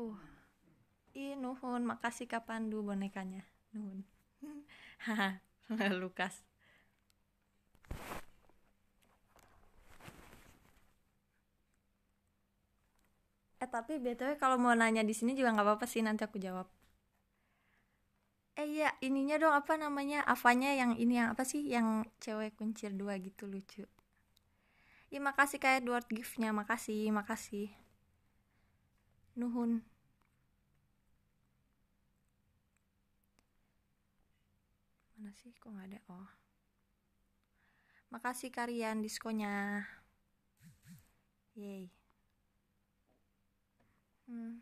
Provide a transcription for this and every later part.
Huh. Ih, nuhun, makasih Kak Pandu bonekanya. Nuhun. Haha, Lukas. Eh tapi btw kalau mau nanya di sini juga nggak apa-apa sih nanti aku jawab. Eh iya ininya dong apa namanya avanya yang ini yang apa sih yang cewek kuncir dua gitu lucu. Ya makasih kayak Edward giftnya makasih makasih. Nuhun. Mana sih? Kok nggak ada? Oh. Makasih karyan diskonya. Yeay. Hmm.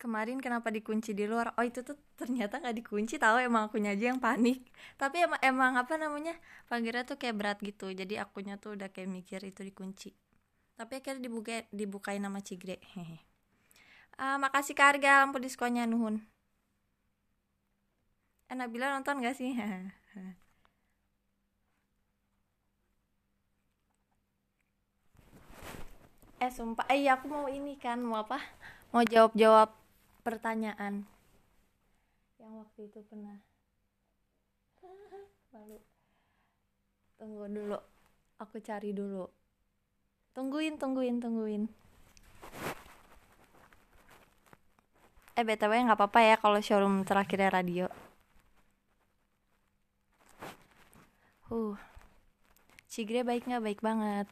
Kemarin kenapa dikunci di luar? Oh itu tuh ternyata nggak dikunci tahu emang akunya aja yang panik. Tapi emang emang apa namanya? Panggilnya tuh kayak berat gitu. Jadi akunya tuh udah kayak mikir itu dikunci tapi akhirnya dibuka dibukain nama Cigre hehe uh, makasih karga lampu diskonnya nuhun enak eh, bilang nonton gak sih eh sumpah eh iya, aku mau ini kan mau apa mau jawab jawab pertanyaan yang waktu itu pernah malu tunggu dulu aku cari dulu Tungguin, tungguin, tungguin. Eh btw nggak apa-apa ya kalau showroom terakhirnya radio. Huh. Cigre baik nggak baik banget.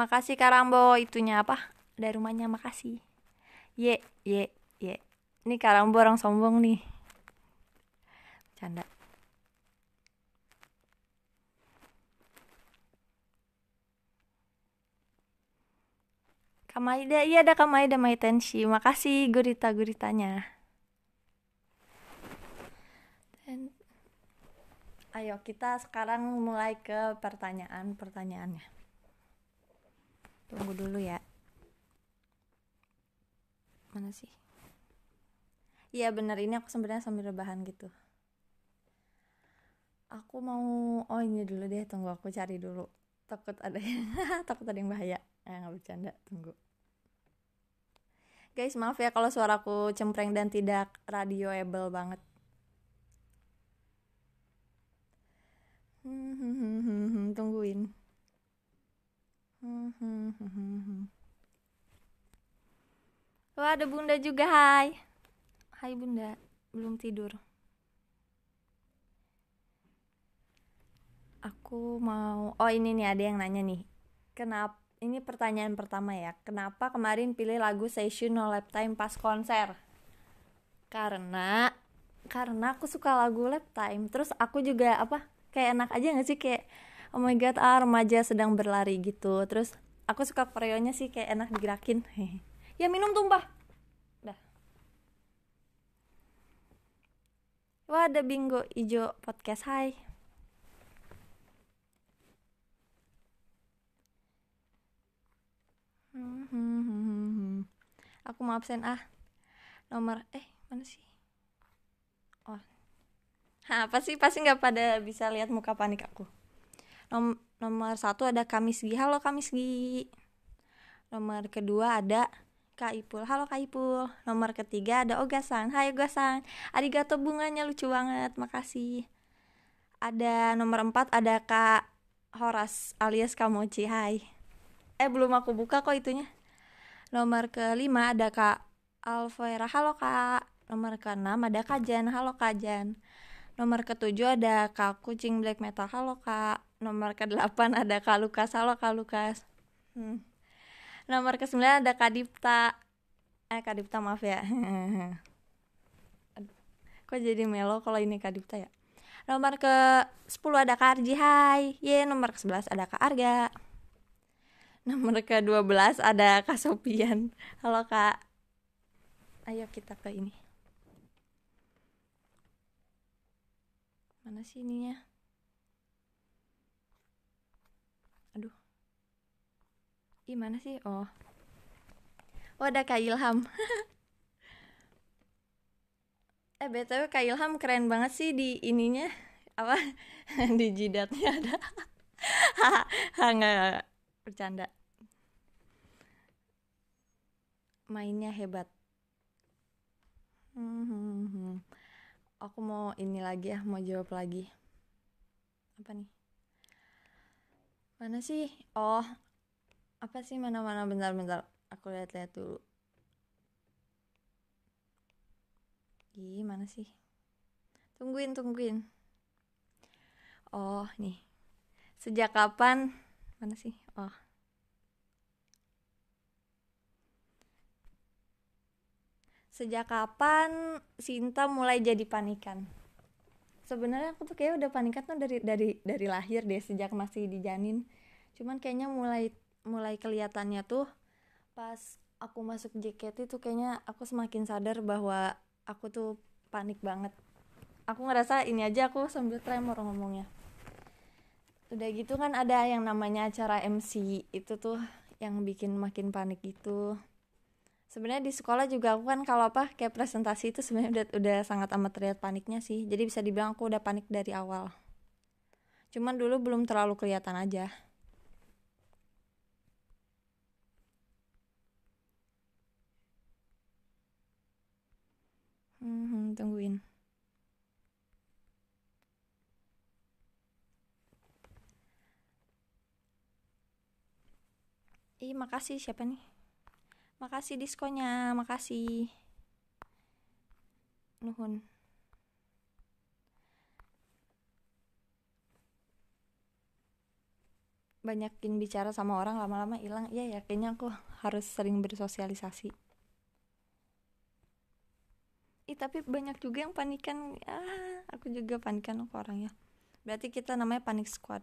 makasih Karambo itunya apa? Dari rumahnya makasih. Ye ye ye. Ini Karambo orang sombong nih. Canda. Kamaida, iya ada Kamaida Maitenshi. Makasih gurita-guritanya. Dan, ayo kita sekarang mulai ke pertanyaan-pertanyaannya. Tunggu dulu ya. Mana sih? Iya bener ini aku sebenarnya sambil rebahan gitu. Aku mau oh ini dulu deh tunggu aku cari dulu. Takut ada yang takut ada yang bahaya. Eh nggak bercanda, tunggu. Guys, maaf ya kalau suaraku cempreng dan tidak radioable banget. Tungguin. Wah, ada Bunda juga, hai. Hai Bunda, belum tidur. Aku mau Oh, ini nih ada yang nanya nih. Kenapa ini pertanyaan pertama ya. Kenapa kemarin pilih lagu Session No Lap Time pas konser? Karena karena aku suka lagu Lap Time. Terus aku juga apa? Kayak enak aja gak sih kayak oh my god, ah remaja sedang berlari gitu. Terus aku suka koreonya sih kayak enak digerakin. ya minum tumpah. Wah, ada bingo ijo podcast. Hai. Hmm, hmm, hmm, aku mau absen ah. Nomor eh mana sih? Oh. apa sih pasti nggak pada bisa lihat muka panik aku. Nom nomor satu ada Kamis Gi. Halo Kamis Gi. Nomor kedua ada Kak Ipul. Halo Kak Ipul. Nomor ketiga ada Ogasan. Hai Ogasan. Arigato bunganya lucu banget. Makasih. Ada nomor empat ada Kak Horas alias Kamoci. Hai eh belum aku buka kok itunya nomor kelima ada kak Alvera halo kak nomor keenam ada kak Jan halo kak Jan nomor ketujuh ada kak kucing black metal halo kak nomor ke delapan ada kak Lukas halo kak Lukas hmm. nomor sembilan ada kak Dipta eh kak Dipta maaf ya kok jadi melo kalau ini kak Dipta ya nomor ke sepuluh ada Kak Arji Hai Ye nomor ke sebelas ada Kak Arga nomor nah, ke-12 ada Kak Sopian. Halo Kak. Ayo kita ke ini. Mana sih ininya? Aduh. Ih, mana sih? Oh. Oh, ada Kak Ilham. eh, BTW Kak Ilham keren banget sih di ininya. Apa? di jidatnya ada. Hahaha, enggak bercanda mainnya hebat hmm, hmm, hmm, aku mau ini lagi ya mau jawab lagi apa nih mana sih oh apa sih mana mana bentar bentar aku lihat-lihat dulu mana sih tungguin tungguin oh nih sejak kapan mana sih oh sejak kapan Sinta mulai jadi panikan sebenarnya aku tuh kayak udah panikan tuh dari dari dari lahir deh sejak masih di janin cuman kayaknya mulai mulai kelihatannya tuh pas aku masuk JKT itu kayaknya aku semakin sadar bahwa aku tuh panik banget aku ngerasa ini aja aku sambil tremor ngomongnya udah gitu kan ada yang namanya acara MC itu tuh yang bikin makin panik gitu sebenarnya di sekolah juga aku kan kalau apa kayak presentasi itu sebenarnya udah udah sangat amat terlihat paniknya sih jadi bisa dibilang aku udah panik dari awal cuman dulu belum terlalu kelihatan aja Hmm, hmm tungguin. Ih, makasih siapa nih? Makasih diskonya, makasih. Nuhun. banyakin bicara sama orang lama-lama hilang iya ya kayaknya aku harus sering bersosialisasi Ih, tapi banyak juga yang panikan ah aku juga panikan aku orangnya berarti kita namanya panik squad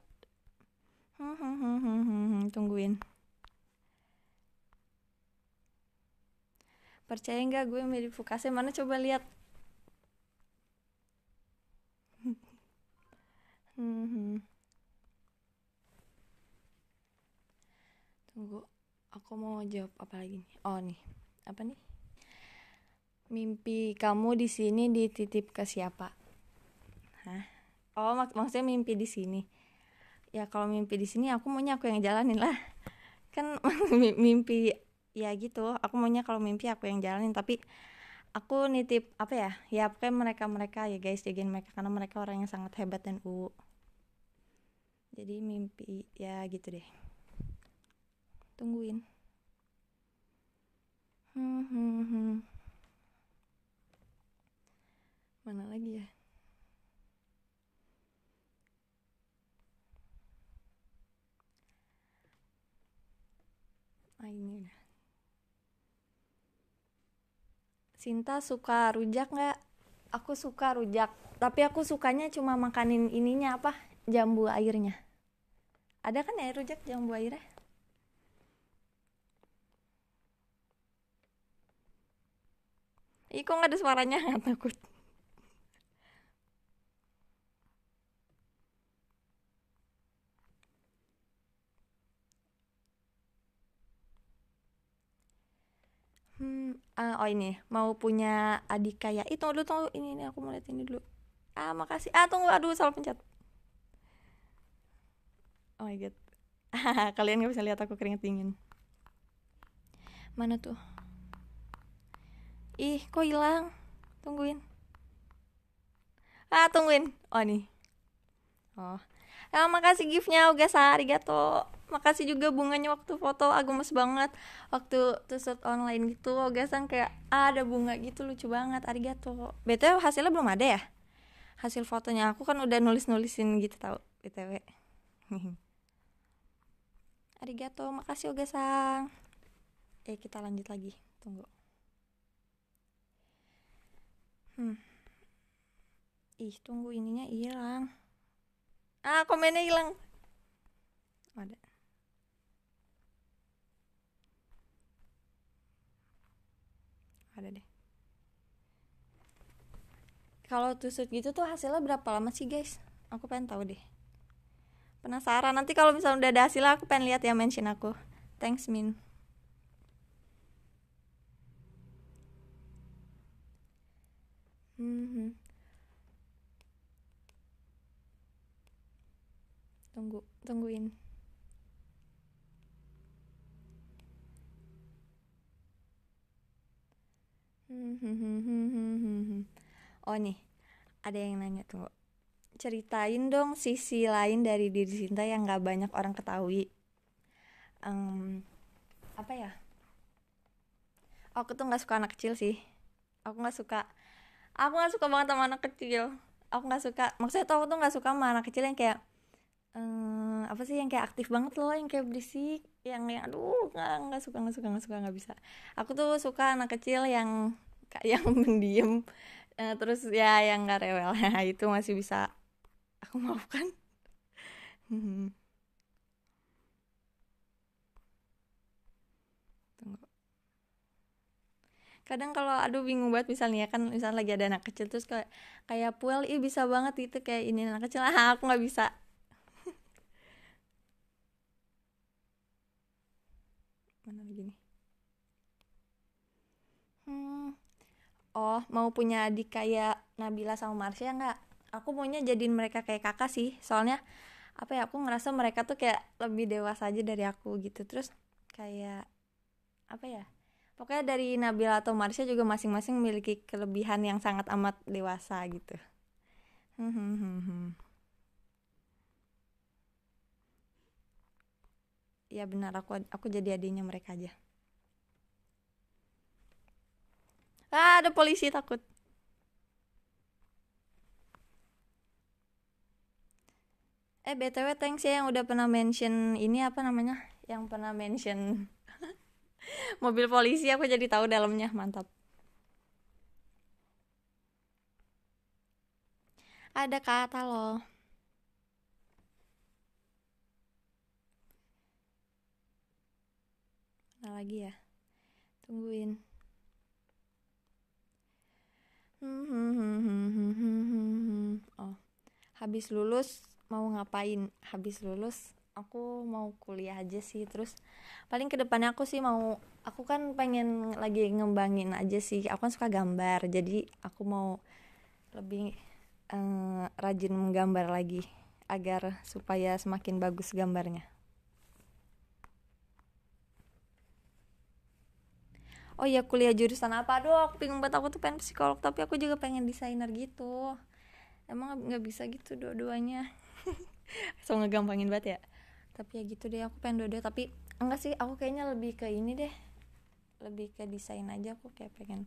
hmm, hmm, hmm, hmm, hmm, hmm tungguin percaya nggak gue mirip Fukase mana coba lihat tunggu aku mau jawab apa lagi nih oh nih apa nih mimpi kamu di sini dititip ke siapa Hah? oh mak maksudnya mimpi di sini ya kalau mimpi di sini aku maunya aku yang jalanin lah kan mimpi ya gitu aku maunya kalau mimpi aku yang jalanin tapi aku nitip apa ya ya pokoknya mereka mereka ya guys jagain mereka karena mereka orang yang sangat hebat dan u jadi mimpi ya gitu deh tungguin hmm, hmm, hmm. mana lagi ya ah, I need. Sinta suka rujak nggak? Aku suka rujak, tapi aku sukanya cuma makanin ininya apa? Jambu airnya. Ada kan ya rujak jambu airnya? Ih kok nggak ada suaranya nggak takut. uh, oh ini mau punya adik kayak itu dulu tunggu ini ini aku mau lihat ini dulu ah makasih ah tunggu aduh salah pencet oh my god kalian nggak bisa lihat aku keringet dingin mana tuh ih kok hilang tungguin ah tungguin oh nih oh ah, makasih giftnya uga sarigato makasih juga bunganya waktu foto aku mas banget waktu tusut online gitu ogasan oh, kayak ah, ada bunga gitu lucu banget arigato btw hasilnya belum ada ya hasil fotonya aku kan udah nulis nulisin gitu tau btw arigato makasih oh, sang eh kita lanjut lagi tunggu hmm ih tunggu ininya hilang ah komennya hilang ada ada deh kalau tusuk gitu tuh hasilnya berapa lama sih guys aku pengen tahu deh penasaran nanti kalau misalnya udah ada hasilnya aku pengen lihat ya mention aku thanks min hmm tunggu tungguin Oh nih, ada yang nanya tuh. Ceritain dong sisi lain dari diri Sinta yang gak banyak orang ketahui. Um, apa ya? Aku tuh gak suka anak kecil sih. Aku gak suka. Aku gak suka banget sama anak kecil. Aku gak suka. Maksudnya tuh aku tuh gak suka sama anak kecil yang kayak uh, apa sih yang kayak aktif banget loh yang kayak berisik yang yang aduh nggak nggak suka nggak suka nggak suka nggak bisa aku tuh suka anak kecil yang kayak yang mendiam uh, terus ya yang nggak rewel nah, itu masih bisa aku maafkan hmm. tunggu kadang kalau aduh bingung banget misalnya ya, kan misalnya lagi ada anak kecil terus kayak kayak puel ih bisa banget itu kayak ini anak kecil ah aku nggak bisa mana lagi hmm oh mau punya adik kayak Nabila sama Marsha ya nggak aku maunya jadiin mereka kayak kakak sih soalnya apa ya aku ngerasa mereka tuh kayak lebih dewasa aja dari aku gitu terus kayak apa ya pokoknya dari Nabila atau Marsha juga masing-masing memiliki kelebihan yang sangat amat dewasa gitu hmm, hmm, hmm, hmm. ya benar aku aku jadi adiknya mereka aja ah ada polisi takut eh btw thanks ya yang udah pernah mention ini apa namanya yang pernah mention mobil polisi aku jadi tahu dalamnya mantap ada kata loh Nah lagi ya Tungguin Oh Habis lulus mau ngapain Habis lulus aku mau kuliah aja sih terus paling kedepannya aku sih mau aku kan pengen lagi ngembangin aja sih aku kan suka gambar jadi aku mau lebih eh, rajin menggambar lagi agar supaya semakin bagus gambarnya oh ya kuliah jurusan apa dok bingung banget aku tuh pengen psikolog tapi aku juga pengen desainer gitu emang nggak bisa gitu dua-duanya so ngegampangin banget ya tapi ya gitu deh aku pengen dua-dua tapi enggak sih aku kayaknya lebih ke ini deh lebih ke desain aja aku kayak pengen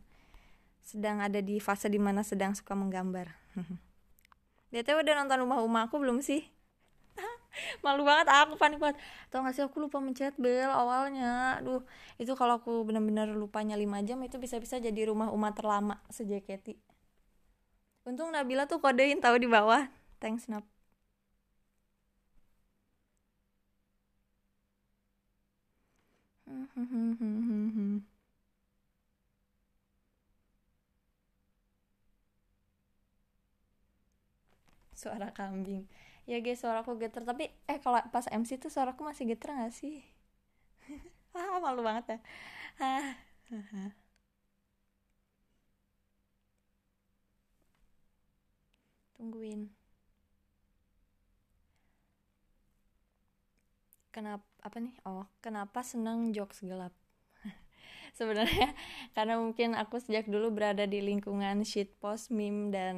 sedang ada di fase dimana sedang suka menggambar. Dia udah nonton rumah rumah aku belum sih? malu banget aku panik banget tau gak sih aku lupa mencet bel awalnya aduh itu kalau aku bener-bener lupanya 5 jam itu bisa-bisa jadi rumah umat terlama sejak sejaketi untung Nabila tuh kodein tahu di bawah thanks Nap suara kambing ya guys suaraku geter tapi eh kalau pas MC tuh suaraku masih geter gak sih ah malu banget ya ah tungguin kenapa apa nih oh kenapa seneng jokes gelap sebenarnya karena mungkin aku sejak dulu berada di lingkungan shit post meme dan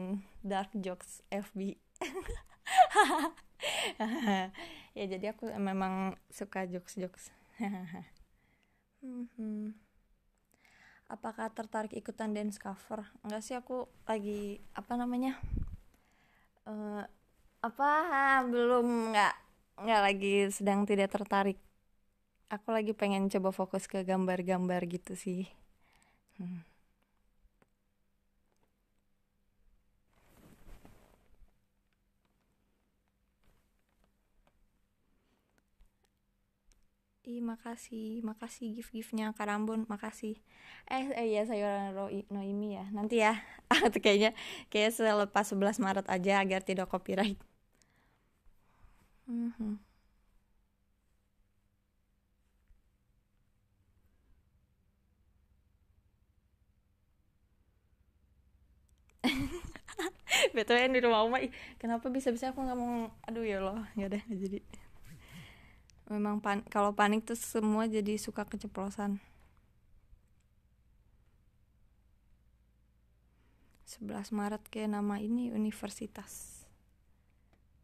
dark jokes FB ya jadi aku memang suka jokes jokes mhm. apakah tertarik ikutan dance cover enggak sih aku lagi apa namanya uh, apa belum nggak nggak lagi sedang tidak tertarik aku lagi pengen coba fokus ke gambar-gambar gitu sih hmm. Ih, makasih, makasih gift-giftnya Karambon, makasih. Eh, eh ya sayuran Roi, Noimi ya. Nanti ya. Atau kayaknya kayak selepas 11 Maret aja agar tidak copyright. Mm -hmm. Betul di rumah Uma, kenapa bisa-bisa aku nggak mau, aduh ya Allah, nggak deh, jadi memang pan kalau panik tuh semua jadi suka keceplosan Sebelas Maret kayak nama ini universitas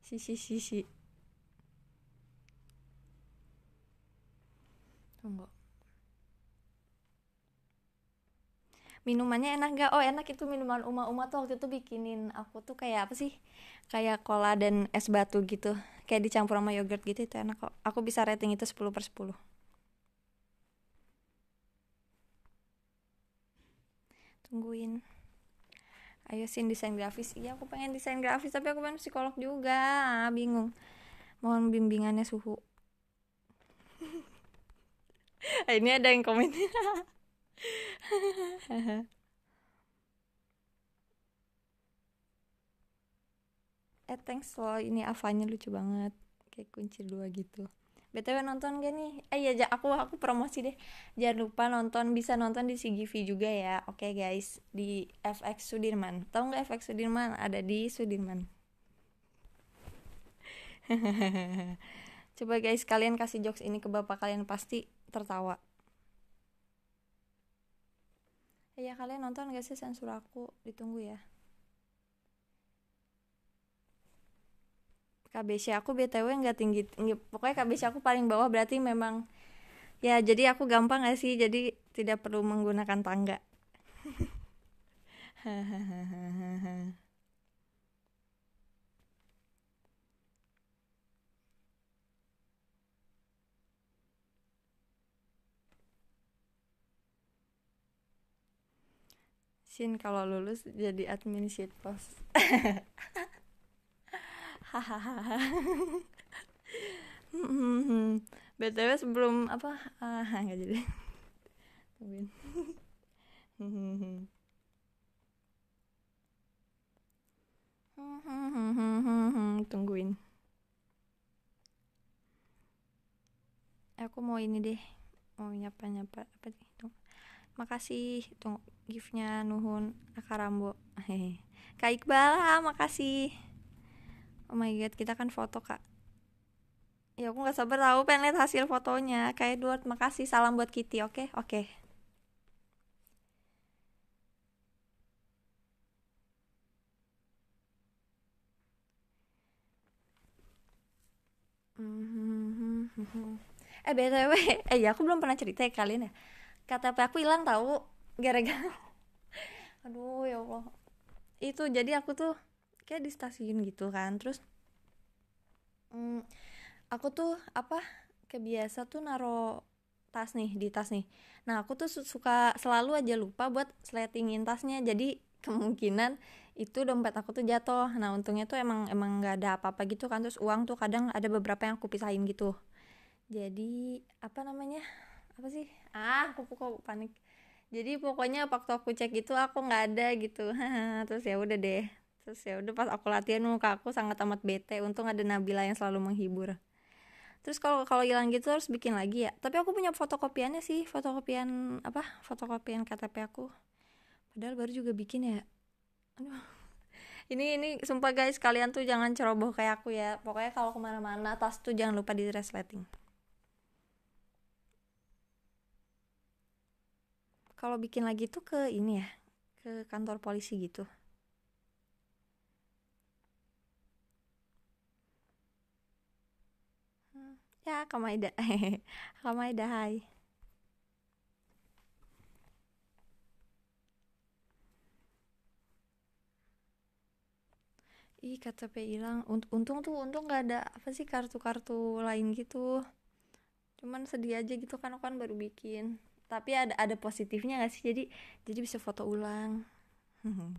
si si si si tunggu minumannya enak gak oh enak itu minuman uma uma tuh waktu itu bikinin aku tuh kayak apa sih kayak cola dan es batu gitu kayak dicampur sama yogurt gitu itu enak kok aku bisa rating itu 10 per 10 tungguin ayo sin desain grafis iya aku pengen desain grafis tapi aku pengen psikolog juga ah, bingung mohon bimbingannya suhu ini ada yang komen eh thanks loh ini avanya lucu banget kayak kunci dua gitu BTW nonton gak nih? Eh ya aku aku promosi deh. Jangan lupa nonton bisa nonton di CGV juga ya. Oke okay, guys, di FX Sudirman. tau nggak FX Sudirman? Ada di Sudirman. Coba guys kalian kasih jokes ini ke bapak kalian pasti tertawa. Iya kalian nonton gak sih sensor aku? Ditunggu ya. KBC aku BTW nggak tinggi, tinggi pokoknya KBC aku paling bawah berarti memang ya jadi aku gampang gak sih jadi tidak perlu menggunakan tangga. Hahaha. Shin kalau lulus jadi admin shitpost hahaha hmm, hmm, hmm. btw sebelum apa ah uh, nggak jadi tungguin tungguin aku mau ini deh mau nyapa nyapa apa nih makasih tunggu giftnya nuhun akarambo hehe kak iqbal ha, ah, makasih oh my god kita kan foto kak ya aku nggak sabar tahu pengen lihat hasil fotonya kayak Edward makasih salam buat Kitty oke okay? oke okay. eh btw eh ya aku belum pernah cerita ya kalian ya KTP aku hilang tahu gara-gara aduh ya allah itu jadi aku tuh kayak di stasiun gitu kan terus mm, aku tuh apa kebiasa tuh naro tas nih di tas nih nah aku tuh suka selalu aja lupa buat sletingin tasnya jadi kemungkinan itu dompet aku tuh jatuh nah untungnya tuh emang emang nggak ada apa-apa gitu kan terus uang tuh kadang ada beberapa yang aku pisahin gitu jadi apa namanya apa sih ah aku kok panik jadi pokoknya waktu aku cek itu aku nggak ada gitu terus ya udah deh terus ya udah pas aku latihan muka aku sangat amat bete untung ada Nabila yang selalu menghibur terus kalau kalau hilang gitu harus bikin lagi ya tapi aku punya fotokopiannya sih fotokopian apa fotokopian KTP aku padahal baru juga bikin ya aduh ini ini sumpah guys kalian tuh jangan ceroboh kayak aku ya pokoknya kalau kemana-mana tas tuh jangan lupa di resleting kalau bikin lagi tuh ke ini ya ke kantor polisi gitu hmm, Ya, Kamaida. Kamaida, hai. Ih, KTP hilang. Untung tuh, untung gak ada apa sih kartu-kartu lain gitu. Cuman sedih aja gitu kan aku kan baru bikin tapi ada ada positifnya gak sih jadi jadi bisa foto ulang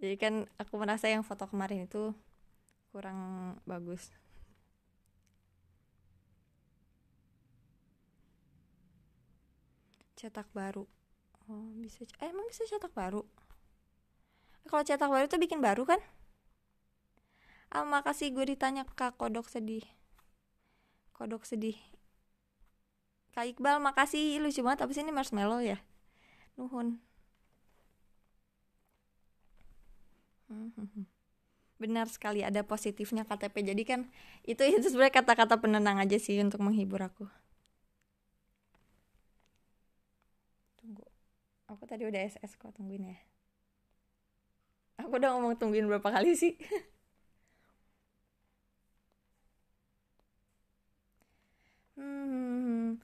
jadi kan aku merasa yang foto kemarin itu kurang bagus cetak baru oh bisa eh, emang bisa cetak baru eh, kalau cetak baru tuh bikin baru kan ah makasih gue ditanya kak kodok sedih kodok sedih Kak Iqbal makasih lucu banget abis ini marshmallow ya Nuhun Benar sekali ada positifnya KTP Jadi kan itu itu sebenarnya kata-kata penenang aja sih untuk menghibur aku Tunggu Aku tadi udah SS kok tungguin ya Aku udah ngomong tungguin berapa kali sih Hmm, hmm, hmm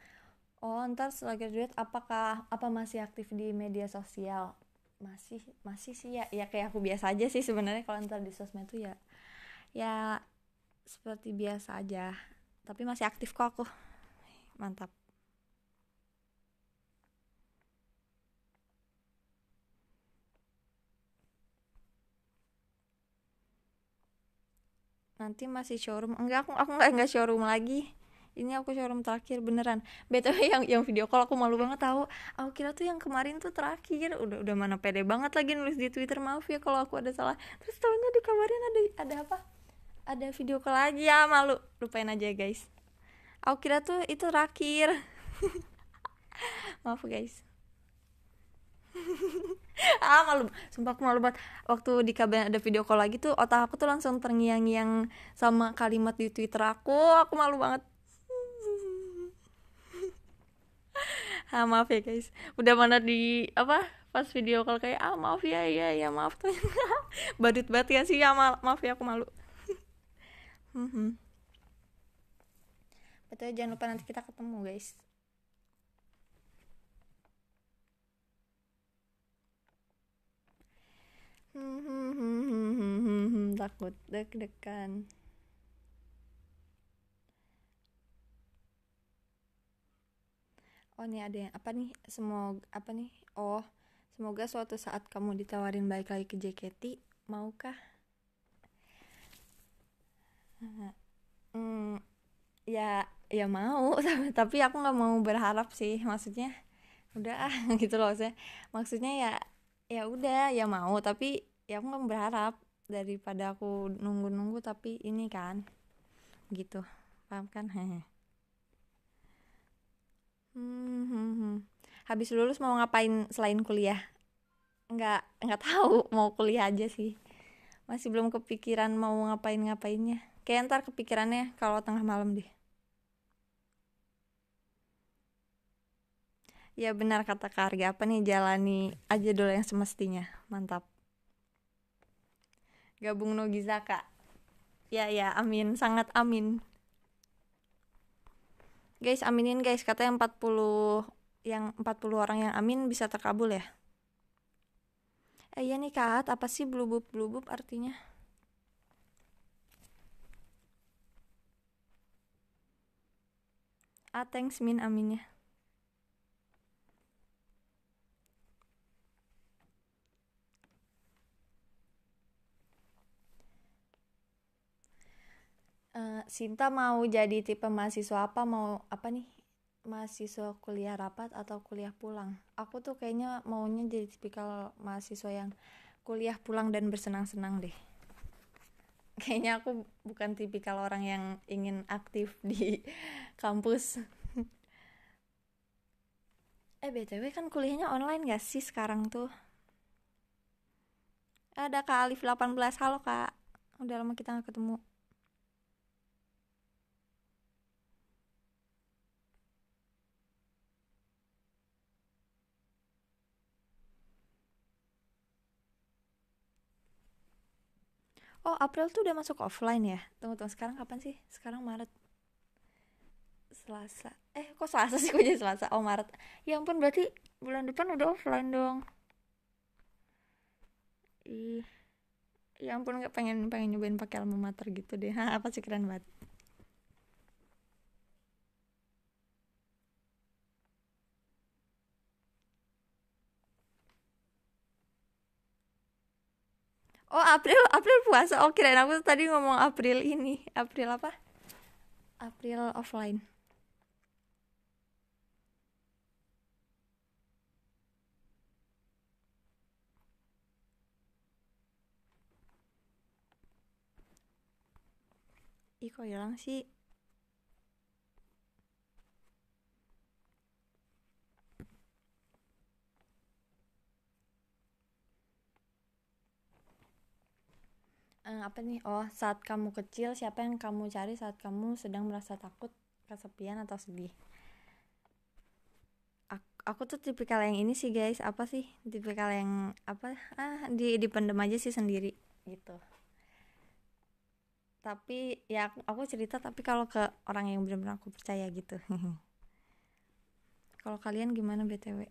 oh ntar setelah graduate apakah apa masih aktif di media sosial masih masih sih ya ya kayak aku biasa aja sih sebenarnya kalau ntar di sosmed tuh ya ya seperti biasa aja tapi masih aktif kok aku mantap nanti masih showroom enggak aku aku enggak, enggak showroom lagi ini aku showroom terakhir beneran btw yang yang video call aku malu banget tahu aku kira tuh yang kemarin tuh terakhir udah udah mana pede banget lagi nulis di twitter maaf ya kalau aku ada salah terus tahunya dikabarin ada ada apa ada video call lagi ya malu lupain aja guys aku kira tuh itu terakhir maaf guys ah malu sumpah aku malu banget waktu di kabin ada video call lagi tuh otak aku tuh langsung terngiang-ngiang sama kalimat di twitter aku aku malu banget ah maaf ya guys udah mana di apa pas video kalau kayak ah maaf ya ya ya maaf tuh badut banget ya sih ya ma maaf ya aku malu mhm. betul jangan lupa nanti kita ketemu guys hmm, hmm, hmm, takut deg-degan oh nih ada yang apa nih semoga apa nih oh semoga suatu saat kamu ditawarin balik lagi ke JKT maukah hmm, ya ya mau tapi aku nggak mau berharap sih maksudnya udah ah gitu loh saya maksudnya ya ya udah ya mau tapi ya aku nggak berharap daripada aku nunggu-nunggu tapi ini kan gitu paham kan hehe Hmm, hmm, hmm. Habis lulus mau ngapain selain kuliah? Nggak, nggak tahu. Mau kuliah aja sih. Masih belum kepikiran mau ngapain-ngapainnya. Kayak ntar kepikirannya kalau tengah malam deh. Ya benar kata Karya. apa nih jalani aja dulu yang semestinya. Mantap. Gabung Nogizaka. Ya ya, amin, sangat amin. Guys, aminin guys, kata yang 40 yang 40 orang yang amin bisa terkabul ya. Eh, iya nih kat apa sih blubub blubub artinya? Ah, thanks Min aminnya. Eh, Sinta mau jadi tipe mahasiswa apa mau apa nih mahasiswa kuliah rapat atau kuliah pulang aku tuh kayaknya maunya jadi tipikal mahasiswa yang kuliah pulang dan bersenang-senang deh kayaknya aku bukan tipikal orang yang ingin aktif di kampus eh btw kan kuliahnya online gak sih sekarang tuh ada kak Alif 18 halo kak udah lama kita gak ketemu oh April tuh udah masuk offline ya Tunggu tunggu sekarang kapan sih sekarang Maret Selasa eh kok Selasa sih kok jadi Selasa oh Maret ya ampun berarti bulan depan udah offline dong ih ya ampun nggak pengen pengen nyobain pakai alma mater gitu deh apa sih keren banget Oh April, April puasa. Oh aku tadi ngomong April ini. April apa? April offline. Ih kok hilang sih? uh, apa nih oh saat kamu kecil siapa yang kamu cari saat kamu sedang merasa takut kesepian atau sedih aku, aku tuh tipikal yang ini sih guys apa sih tipikal yang apa ah di di pendem aja sih sendiri gitu tapi ya aku, aku cerita tapi kalau ke orang yang benar-benar aku percaya gitu kalau kalian gimana btw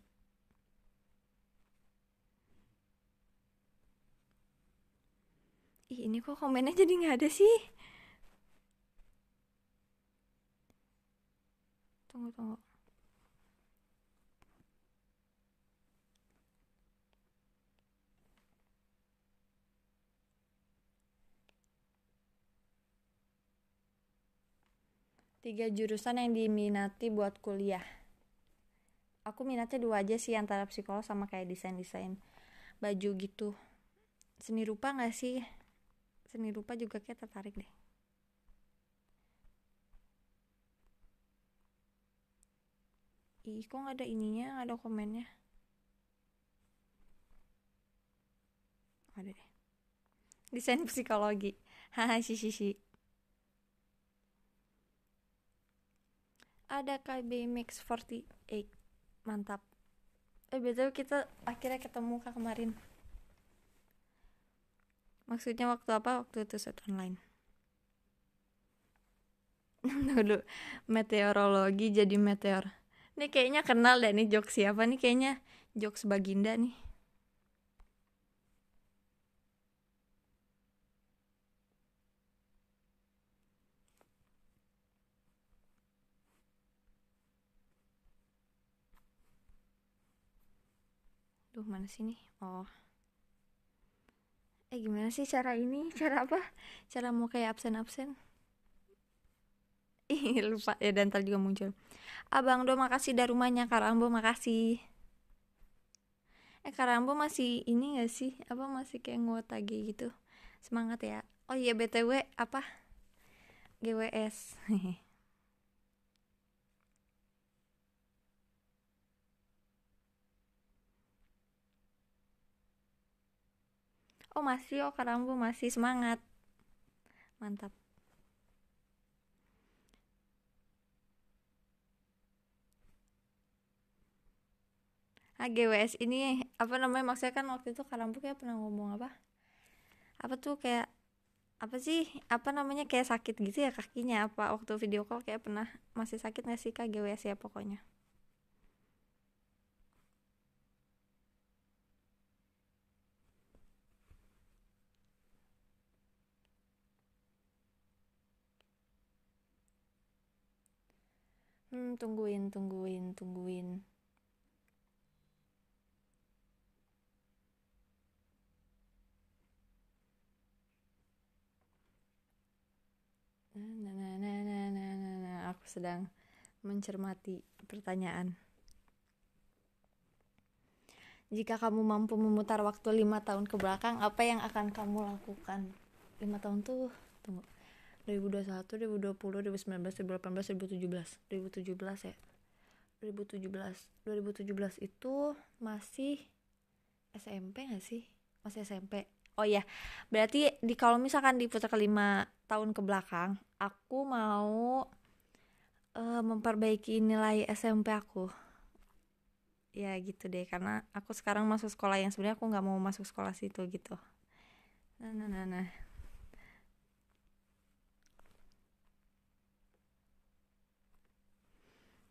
Ih, ini kok komennya jadi nggak ada sih? Tunggu, tunggu. Tiga jurusan yang diminati buat kuliah. Aku minatnya dua aja sih antara psikolog sama kayak desain-desain baju gitu. Seni rupa gak sih? seni rupa juga kayak tertarik deh ih kok nggak ada ininya nggak ada komennya ada deh desain psikologi haha sih. ada KB Max 48 mantap eh betul kita akhirnya ketemu kak kemarin Maksudnya waktu apa? Waktu itu set online. Dulu meteorologi jadi meteor. Ini kayaknya kenal deh nih jokes siapa nih kayaknya jokes Baginda nih. Duh, mana sih nih? Oh eh gimana sih cara ini cara apa cara mau kayak absen absen ih lupa ya dan tadi juga muncul abang do makasih dari rumahnya karambo makasih eh karambo masih ini gak sih apa masih kayak nguotage gitu semangat ya oh iya btw apa GWS oh masih oh karambu masih semangat mantap ah GWS ini apa namanya maksudnya kan waktu itu karambu kayak pernah ngomong apa apa tuh kayak apa sih apa namanya kayak sakit gitu ya kakinya apa waktu video call kayak pernah masih sakit nggak sih kak GWS ya pokoknya tungguin tungguin tungguin nah, nah, nah, nah, nah, nah, nah. aku sedang mencermati pertanyaan jika kamu mampu memutar waktu lima tahun ke belakang apa yang akan kamu lakukan lima tahun tuh tunggu 2021, 2020, 2019, 2018, 2017 2017 ya 2017 2017 itu masih SMP gak sih? Masih SMP Oh iya, berarti di kalau misalkan di putar kelima tahun ke belakang Aku mau uh, memperbaiki nilai SMP aku Ya gitu deh, karena aku sekarang masuk sekolah yang sebenarnya aku nggak mau masuk sekolah situ gitu Nah, nah, nah, nah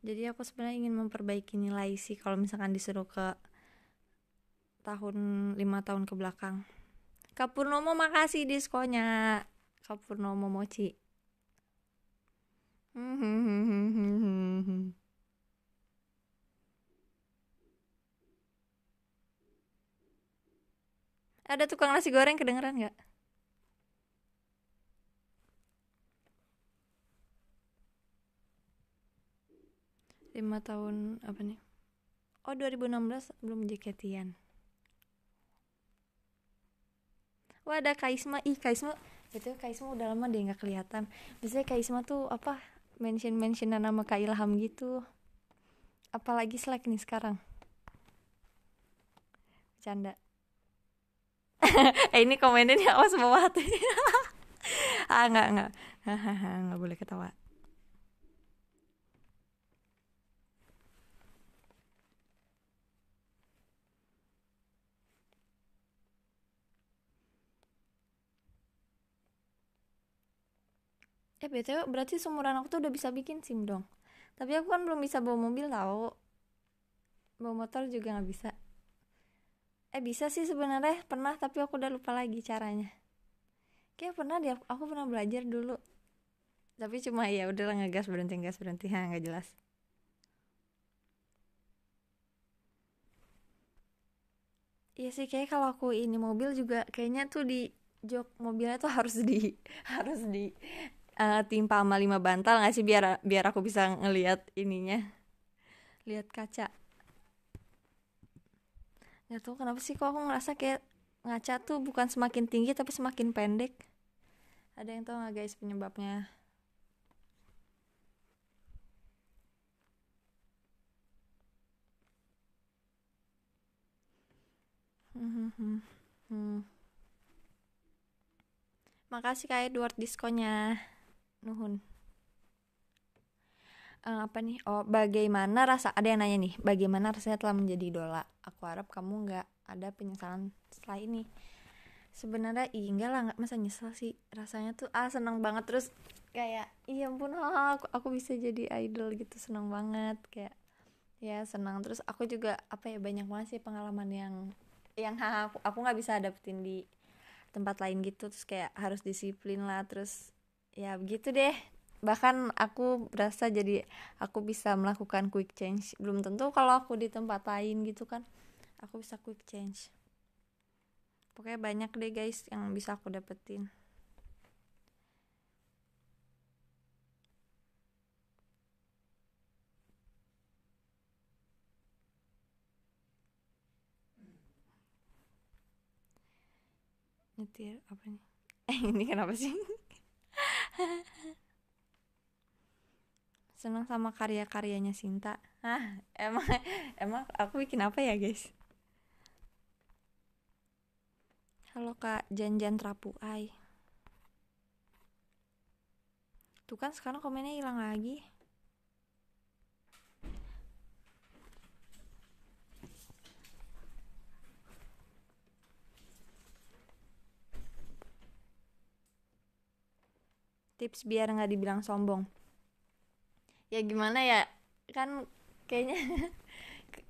jadi aku sebenarnya ingin memperbaiki nilai sih kalau misalkan disuruh ke tahun lima tahun ke belakang Kapurnomo makasih diskonya Kapurnomo Mochi ada tukang nasi goreng kedengeran nggak lima tahun apa nih oh 2016 belum jeketian wah ada kaisma ih kaisma itu kaisma udah lama deh nggak kelihatan biasanya kaisma tuh apa mention mentionan nama kak ilham gitu apalagi slack nih sekarang bercanda eh ini komennya awas bawah hati ah nggak nggak nggak boleh ketawa eh btw berarti seumuran aku tuh udah bisa bikin sim dong tapi aku kan belum bisa bawa mobil tau bawa motor juga gak bisa eh bisa sih sebenarnya pernah tapi aku udah lupa lagi caranya kayak pernah dia aku pernah belajar dulu tapi cuma ya udah udahlah ngegas berhenti ngegas berhenti ha nggak jelas Iya sih kayak kalau aku ini mobil juga kayaknya tuh di jok mobilnya tuh harus di harus di uh, timpa sama lima bantal nggak sih biar biar aku bisa ngelihat ininya lihat kaca nggak tahu kenapa sih kok aku ngerasa kayak ngaca tuh bukan semakin tinggi tapi semakin pendek ada yang tahu nggak guys penyebabnya Hmm, hmm. hmm, hmm. Makasih Kak Edward diskonnya nuhun uh, apa nih oh bagaimana rasa ada yang nanya nih bagaimana rasanya telah menjadi idola aku harap kamu nggak ada penyesalan setelah ini sebenarnya iya enggak lah nggak masa nyesel sih rasanya tuh ah senang banget terus kayak iya ampun oh, aku aku bisa jadi idol gitu senang banget kayak ya senang terus aku juga apa ya banyak banget sih pengalaman yang yang aku aku nggak bisa dapetin di tempat lain gitu terus kayak harus disiplin lah terus ya begitu deh bahkan aku berasa jadi aku bisa melakukan quick change belum tentu kalau aku di tempat lain gitu kan aku bisa quick change pokoknya banyak deh guys yang bisa aku dapetin nyetir apa nih eh ini kenapa sih senang sama karya-karyanya Sinta ah emang emang aku bikin apa ya guys halo kak janjian ai tuh kan sekarang komennya hilang lagi tips biar nggak dibilang sombong ya gimana ya kan kayaknya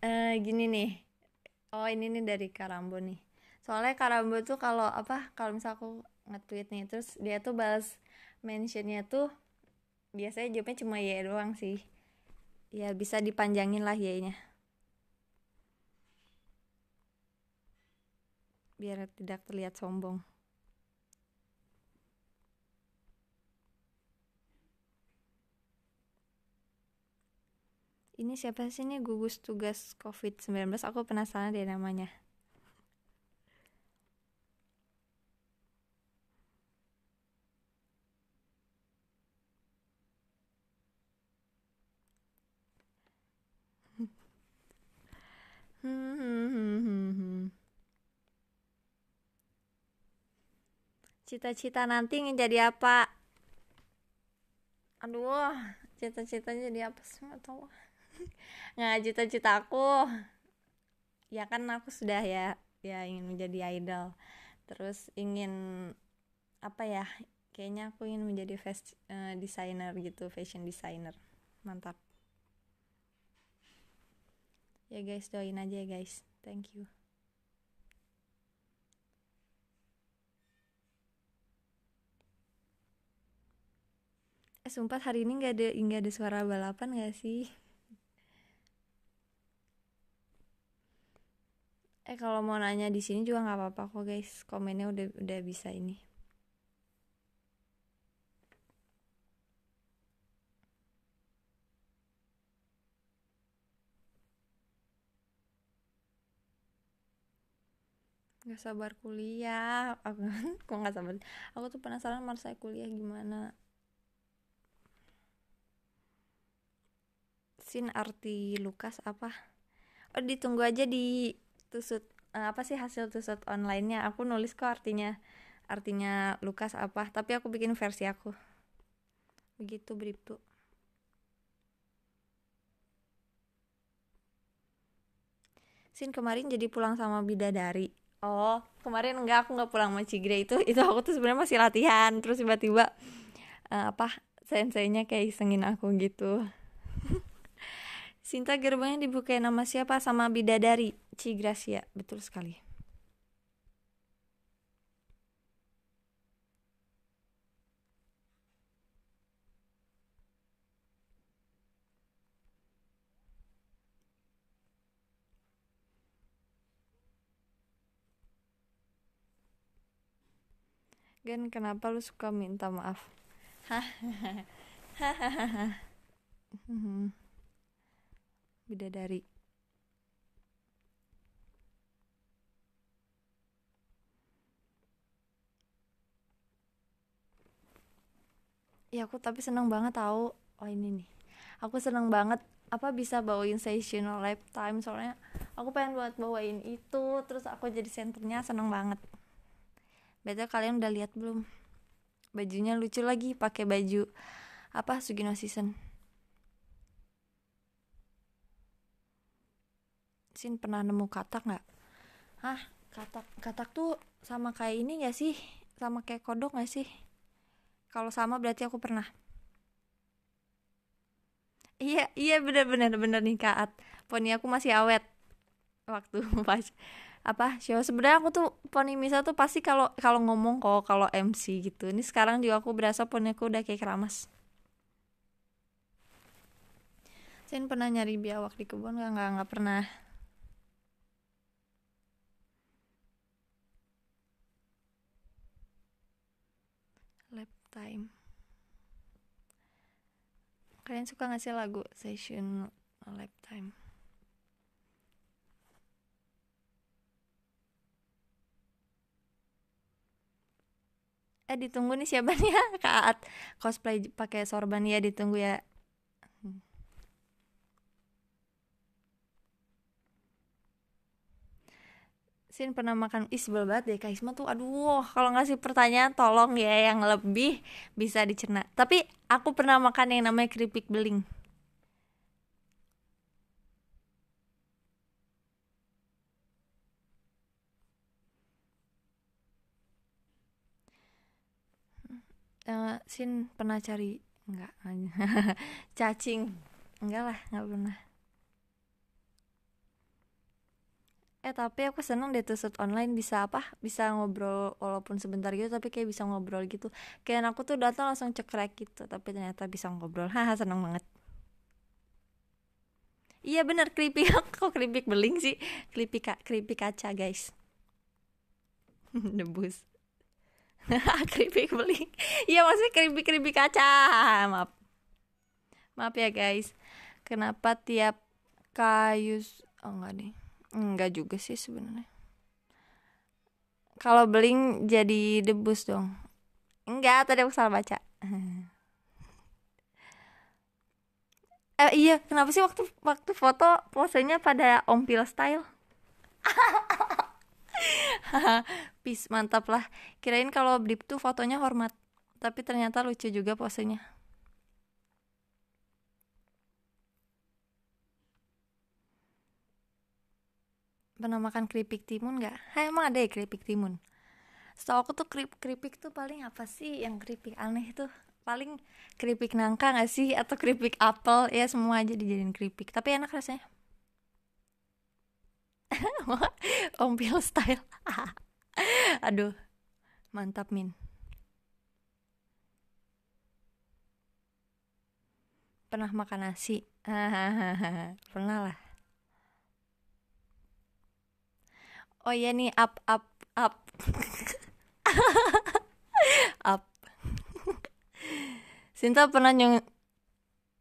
uh, gini nih oh ini nih dari Karambo nih soalnya Karambo tuh kalau apa kalau misal aku nge-tweet nih terus dia tuh balas mentionnya tuh biasanya jawabnya cuma ya doang sih ya bisa dipanjangin lah ya-nya biar tidak terlihat sombong ini siapa sih ini gugus tugas COVID-19? Aku penasaran deh namanya. Hmm, Cita-cita nanti ingin jadi apa? Aduh, cita-citanya jadi apa sih? Gak tahu nggak cita-cita aku ya kan aku sudah ya ya ingin menjadi idol terus ingin apa ya kayaknya aku ingin menjadi fashion uh, eh, designer gitu fashion designer mantap ya guys doain aja ya guys thank you eh sumpah hari ini nggak ada nggak ada suara balapan nggak sih eh kalau mau nanya di sini juga nggak apa-apa kok guys komennya udah udah bisa ini Gak sabar kuliah aku kok nggak sabar aku tuh penasaran masa kuliah gimana sin arti Lukas apa oh ditunggu aja di tusut uh, eh, apa sih hasil tusut onlinenya aku nulis kok artinya artinya Lukas apa tapi aku bikin versi aku begitu beribtu Sin kemarin jadi pulang sama bidadari oh kemarin enggak aku enggak pulang sama Cigre itu itu aku tuh sebenarnya masih latihan terus tiba-tiba uh, apa sensenya kayak isengin aku gitu Sinta gerbangnya dibukain nama siapa? Sama bidadari. Cigrasia, betul sekali. Gen, kenapa lu suka minta maaf? Hahaha. Mhm bidadari. Ya aku tapi seneng banget tahu oh ini nih. Aku seneng banget apa bisa bawain session lifetime soalnya aku pengen buat bawain itu terus aku jadi senternya seneng banget. betul kalian udah lihat belum? Bajunya lucu lagi pakai baju apa Sugino season. Sin pernah nemu katak nggak? Hah, katak katak tuh sama kayak ini gak sih? Sama kayak kodok nggak sih? Kalau sama berarti aku pernah. Iya, iya bener-bener bener nih Kaat. Poni aku masih awet waktu pas apa show sebenarnya aku tuh poni misa tuh pasti kalau kalau ngomong kok kalau MC gitu ini sekarang juga aku berasa poni aku udah kayak keramas Sen pernah nyari biawak di kebun nggak nggak nggak pernah time kalian suka ngasih lagu session lifetime eh ditunggu nih siapa nih ya kak cosplay pakai sorban ya ditunggu ya Sin pernah makan is banget deh Kaisma tuh aduh kalau ngasih pertanyaan tolong ya yang lebih bisa dicerna tapi aku pernah makan yang namanya keripik beling uh, Sin pernah cari enggak cacing enggak lah enggak pernah eh tapi aku seneng deh tuh online bisa apa bisa ngobrol walaupun sebentar gitu tapi kayak bisa ngobrol gitu kayak aku tuh datang langsung cekrek gitu tapi ternyata bisa ngobrol haha seneng banget iya bener keripik aku keripik beling sih keripik ka keripik kaca guys nebus keripik beling iya maksudnya keripik keripik kaca maaf maaf ya guys kenapa tiap kayu oh enggak nih Enggak juga sih sebenarnya. Kalau beling jadi debus dong. Enggak, tadi aku salah baca. eh, iya, kenapa sih waktu waktu foto posenya pada ompil style? Peace, mantap lah. Kirain kalau blip tuh fotonya hormat, tapi ternyata lucu juga posenya. pernah makan keripik timun nggak? Hai emang ada ya keripik timun? Setahu aku tuh kerip keripik tuh paling apa sih yang keripik aneh tuh? Paling keripik nangka nggak sih atau keripik apel ya semua aja dijadiin keripik. Tapi enak rasanya. Ompil style. Aduh. Mantap Min. Pernah makan nasi? pernah lah. oh iya nih up up up up Sinta pernah nyung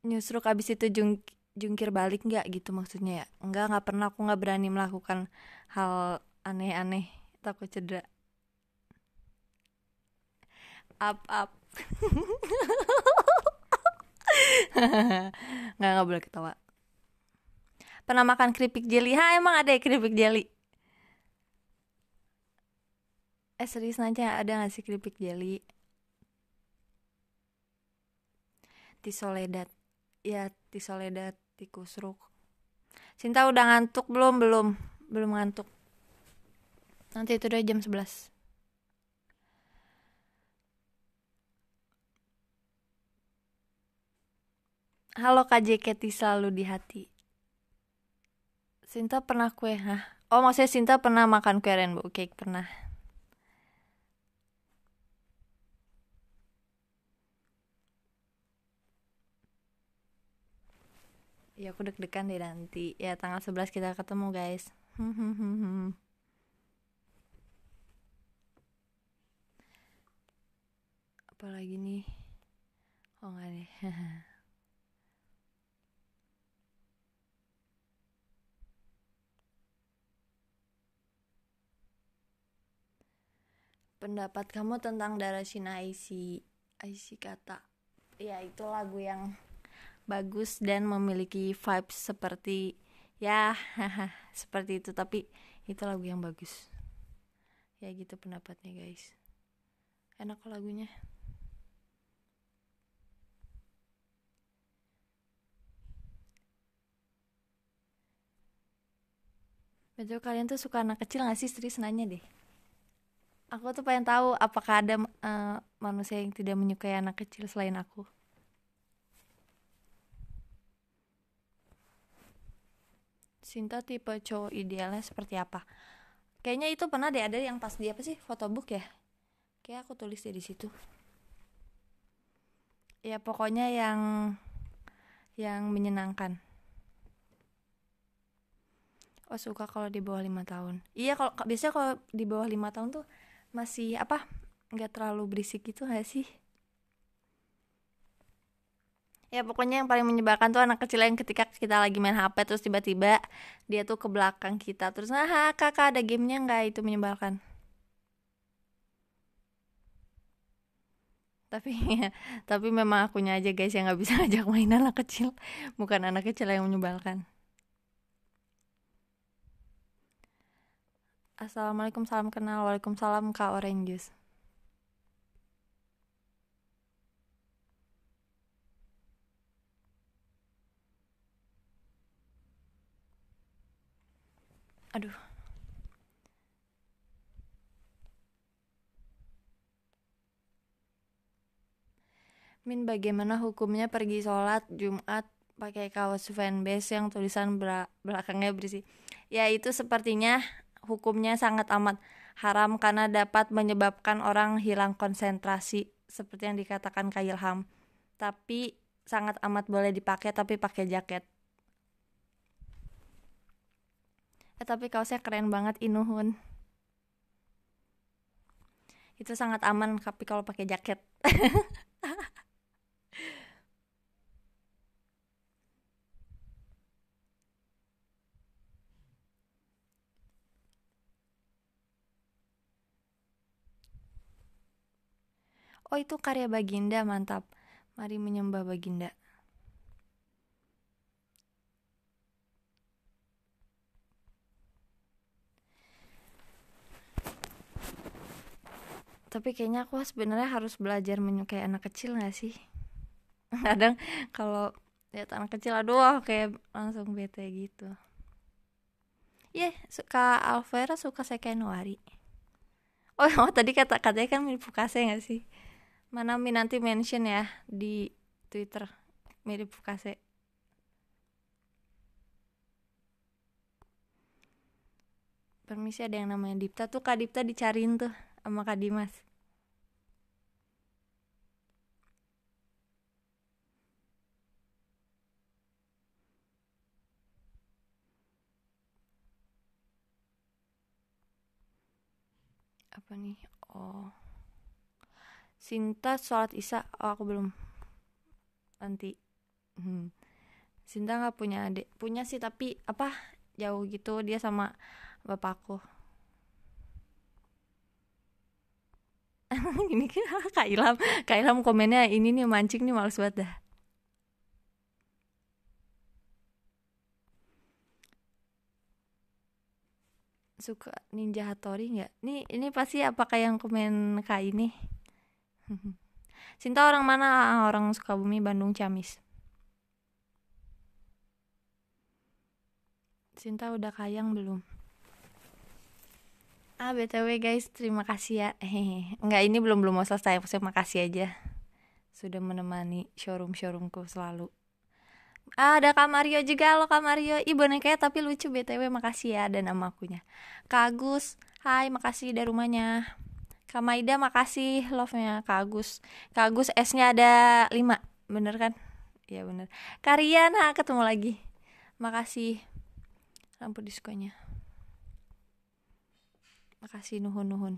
nyusruk abis itu jung jungkir balik nggak gitu maksudnya ya nggak nggak pernah aku nggak berani melakukan hal aneh-aneh takut cedera up up nggak nggak boleh ketawa pernah makan keripik jeli? ha emang ada ya keripik jelly eh serius nanya ada gak sih keripik jelly Tisoledat, ya tisoledat, Soledad di Cinta udah ngantuk belum belum belum ngantuk nanti itu udah jam 11 Halo Kak Keti selalu di hati Sinta pernah kue, hah? Oh maksudnya Sinta pernah makan kue rainbow cake, pernah ya aku deg-degan deh nanti ya tanggal 11 kita ketemu guys hmm, hmm, hmm, apalagi nih oh nggak nih pendapat kamu tentang darah Shina Aisy Aisi kata ya itu lagu yang bagus dan memiliki vibes seperti ya seperti itu tapi itu lagu yang bagus ya gitu pendapatnya guys enak kok lagunya Betul kalian tuh suka anak kecil gak sih serius senanya deh Aku tuh pengen tahu apakah ada uh, manusia yang tidak menyukai anak kecil selain aku Sinta tipe cowok idealnya seperti apa kayaknya itu pernah deh ada yang pas dia apa sih book ya kayak aku tulis di di situ ya pokoknya yang yang menyenangkan oh suka kalau di bawah lima tahun iya kalau biasanya kalau di bawah lima tahun tuh masih apa nggak terlalu berisik gitu gak sih ya pokoknya yang paling menyebalkan tuh anak kecil yang ketika kita lagi main HP terus tiba-tiba dia tuh ke belakang kita terus nah kakak ada gamenya nggak itu menyebalkan tapi ya, tapi memang akunya aja guys yang nggak bisa ngajak main anak kecil bukan anak kecil yang menyebalkan Assalamualaikum salam kenal Waalaikumsalam Kak Orange Juice aduh Min bagaimana hukumnya pergi sholat Jumat pakai kaos fanbase yang tulisan belakangnya berisi ya itu sepertinya hukumnya sangat amat haram karena dapat menyebabkan orang hilang konsentrasi seperti yang dikatakan Kailham tapi sangat amat boleh dipakai tapi pakai jaket Eh tapi kaosnya keren banget Inuhun. Itu sangat aman tapi kalau pakai jaket. Oh itu karya Baginda, mantap. Mari menyembah Baginda. tapi kayaknya aku sebenarnya harus belajar menyukai anak kecil gak sih kadang kalau ya anak kecil aduh kayak langsung bete gitu ya yeah, suka Alvera suka Sekenuari. Oh, oh tadi kata katanya kan mirip Fukase gak sih? Mana Mi nanti mention ya di Twitter mirip Fukase. Permisi ada yang namanya Dipta tuh Kak Dipta dicariin tuh sama Kak Dimas? Apa nih? Oh. Sinta sholat Isya. Oh, aku belum. Nanti. Hmm. Sinta nggak punya adik. Punya sih tapi apa? Jauh gitu dia sama bapakku. ini kayak Ilham kayak Ilham komennya ini nih mancing nih males banget dah suka ninja hatori nggak ini ini pasti apakah yang komen kak ini Sinta orang mana ah, orang suka bumi Bandung camis Sinta udah kayang belum ah btw guys terima kasih ya hehe nggak ini belum belum mau selesai maksudnya makasih aja sudah menemani showroom showroomku selalu ah, ada Kak Mario juga lo Kak Mario ih bonekanya tapi lucu btw makasih ya ada nama akunya Kak Agus hai makasih dari rumahnya Kak Maida makasih love nya Kak Agus Kak Agus S nya ada lima bener kan iya bener Karian ketemu lagi makasih lampu diskonya Makasih nuhun-nuhun.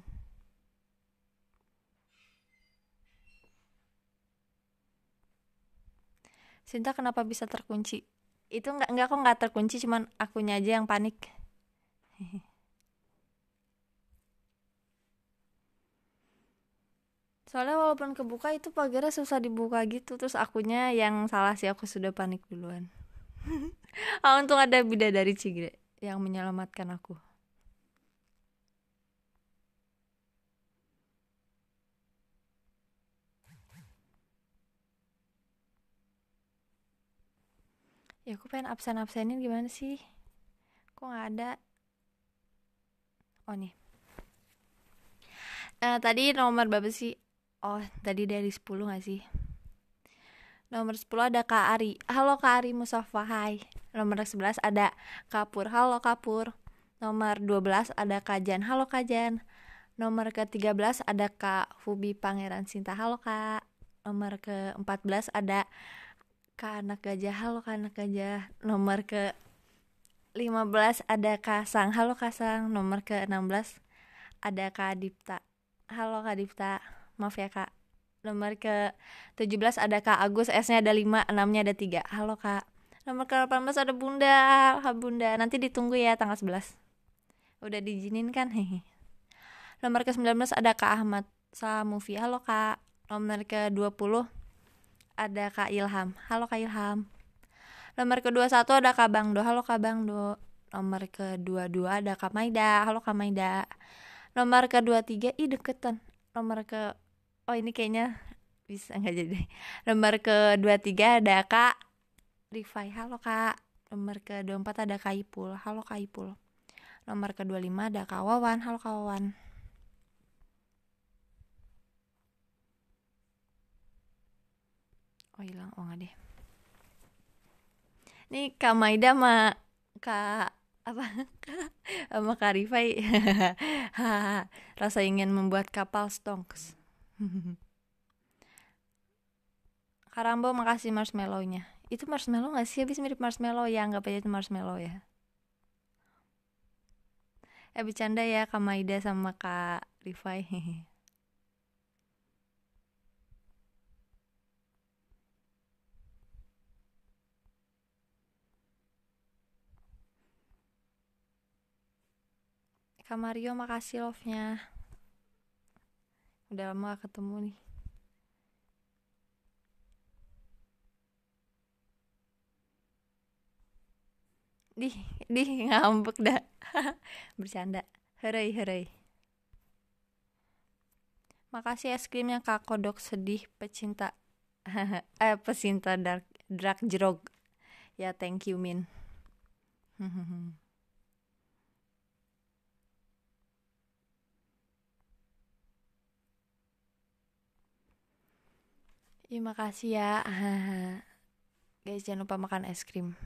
Sinta kenapa bisa terkunci? Itu nggak nggak kok nggak terkunci, cuman akunya aja yang panik. Soalnya walaupun kebuka itu pagarnya susah dibuka gitu, terus akunya yang salah sih aku sudah panik duluan. ah, untung ada bidadari Cigre yang menyelamatkan aku. ya aku pengen absen absenin gimana sih kok nggak ada oh nih uh, tadi nomor berapa sih oh tadi dari 10 nggak sih nomor 10 ada Kak Ari halo Kak Ari Musafa hai nomor 11 ada Kapur halo Kapur nomor 12 ada Kak Jan halo Kak Jan Nomor ke-13 ada Kak Fubi Pangeran Sinta. Halo Kak. Nomor ke-14 ada Kak Anak Gajah, halo Kak Anak Gajah Nomor ke 15 ada Kak Sang. halo Kak Sang. Nomor ke 16 ada Kak Dipta Halo Kak Dipta, maaf ya Kak Nomor ke 17 ada Kak Agus, S-nya ada 5, 6-nya ada 3 Halo Kak Nomor ke 18 ada Bunda, halo Bunda Nanti ditunggu ya tanggal 11 Udah diizinin kan? Hehe. Nomor ke 19 ada Kak Ahmad Samufi, halo Kak Nomor ke 20 ada Kak Ilham. Halo Kak Ilham. Nomor ke-21 ada Kak Bangdo. Halo Kak Bangdo. Nomor ke-22 ada Kak Maida. Halo Kak Maida. Nomor ke-23, ih deketan. Nomor ke Oh, ini kayaknya bisa nggak jadi. Nomor ke-23 ada Kak Rifai. Halo Kak. Nomor ke-24 ada Kak Ipul. Halo Kak Ipul. Nomor ke-25 ada Kak Wawan. Halo Kak Wawan. oh hilang oh nggak deh nih kak Maida sama kak apa sama kak Rifai rasa ingin membuat kapal stonks Karambo makasih marshmallownya itu marshmallow gak sih habis mirip marshmallow ya nggak aja itu marshmallow ya eh bercanda ya kak Maida sama kak Rifai Kak Mario makasih love-nya udah lama ketemu nih di di ngambek dah bercanda herai herai makasih es krimnya kak kodok sedih pecinta eh pecinta dark drug jerog ya thank you min Terima iya, kasih ya. Guys, jangan lupa makan es krim.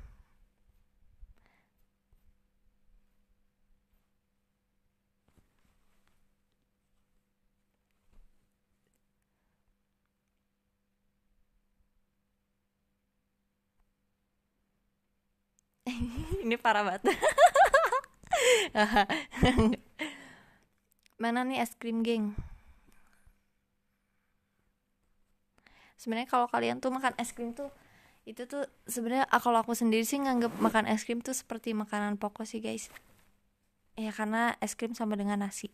Ini parah banget. Mana nih es krim, geng? sebenarnya kalau kalian tuh makan es krim tuh itu tuh sebenarnya ah, kalau aku sendiri sih nganggep makan es krim tuh seperti makanan pokok sih guys ya karena es krim sama dengan nasi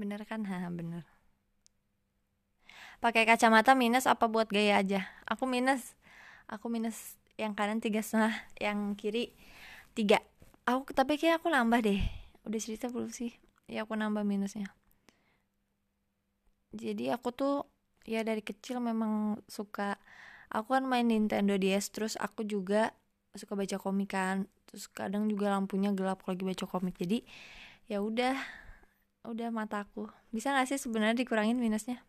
bener kan ha bener pakai kacamata minus apa buat gaya aja aku minus aku minus yang kanan tiga setengah yang kiri tiga aku tapi kayak aku nambah deh udah cerita belum sih ya aku nambah minusnya jadi aku tuh ya dari kecil memang suka aku kan main Nintendo DS terus aku juga suka baca komik kan terus kadang juga lampunya gelap kalau lagi baca komik jadi ya udah udah mataku bisa gak sih sebenarnya dikurangin minusnya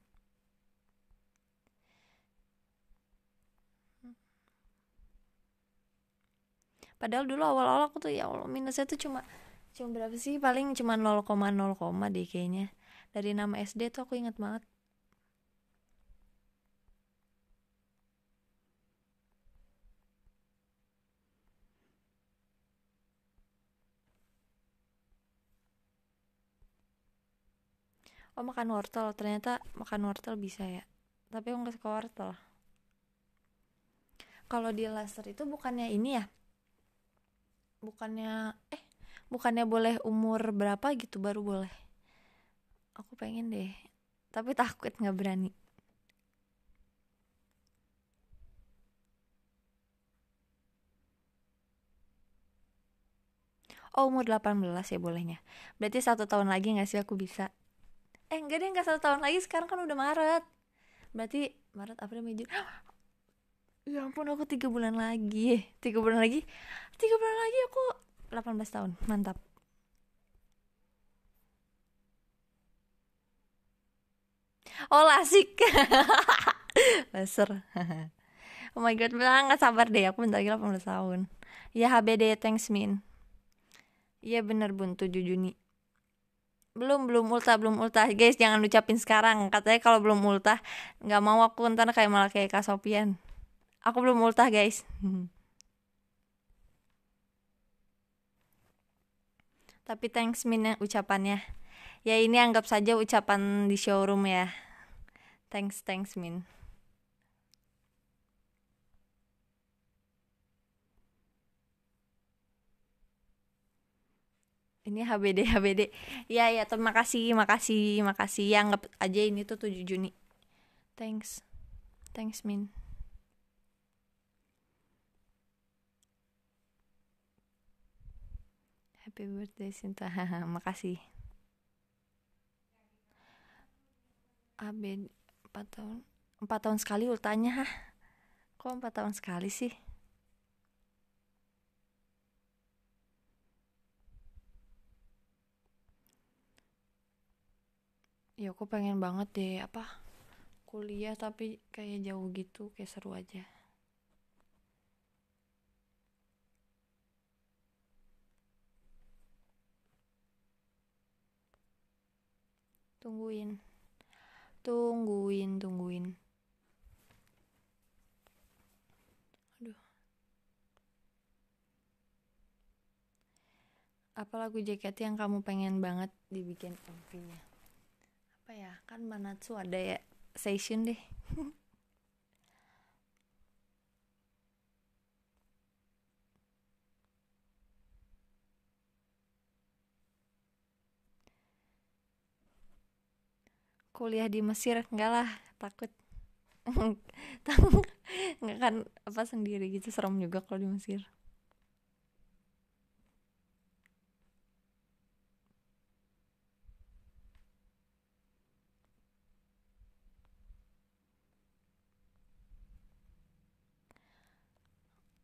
padahal dulu awal-awal aku tuh ya Allah minusnya tuh cuma cuma berapa sih paling cuma 0,0 koma deh kayaknya dari nama SD tuh aku inget banget oh makan wortel ternyata makan wortel bisa ya tapi aku gak suka wortel kalau di laser itu bukannya ini ya bukannya eh bukannya boleh umur berapa gitu baru boleh aku pengen deh tapi takut nggak berani Oh umur 18 ya bolehnya Berarti satu tahun lagi gak sih aku bisa Eh enggak deh nggak satu tahun lagi Sekarang kan udah Maret Berarti Maret, April, Mei, Juni ya ampun aku tiga bulan lagi tiga bulan lagi tiga bulan lagi aku 18 tahun mantap oh lasik laser oh my god bilang nggak sabar deh aku bentar lagi 18 tahun ya HBD thanks min iya bener bun 7 Juni belum belum ultah belum ultah guys jangan ucapin sekarang katanya kalau belum ultah nggak mau aku ntar kayak malah kayak kasopian. Aku belum multah, guys. Tapi thanks Min ya, ucapannya. Ya ini anggap saja ucapan di showroom ya. Thanks, thanks Min. ini HBD HBD ya ya terima kasih makasih makasih ya anggap aja ini tuh 7 Juni thanks thanks Min Happy birthday Sinta Makasih AB empat tahun empat tahun sekali ultanya kau Kok empat tahun sekali sih? Ya aku pengen banget deh apa kuliah tapi kayak jauh gitu kayak seru aja. tungguin tungguin tungguin aduh apa lagu JKT yang kamu pengen banget dibikin MV-nya apa ya kan Manatsu ada ya session deh kuliah di Mesir enggak lah takut nggak kan apa sendiri gitu serem juga kalau di Mesir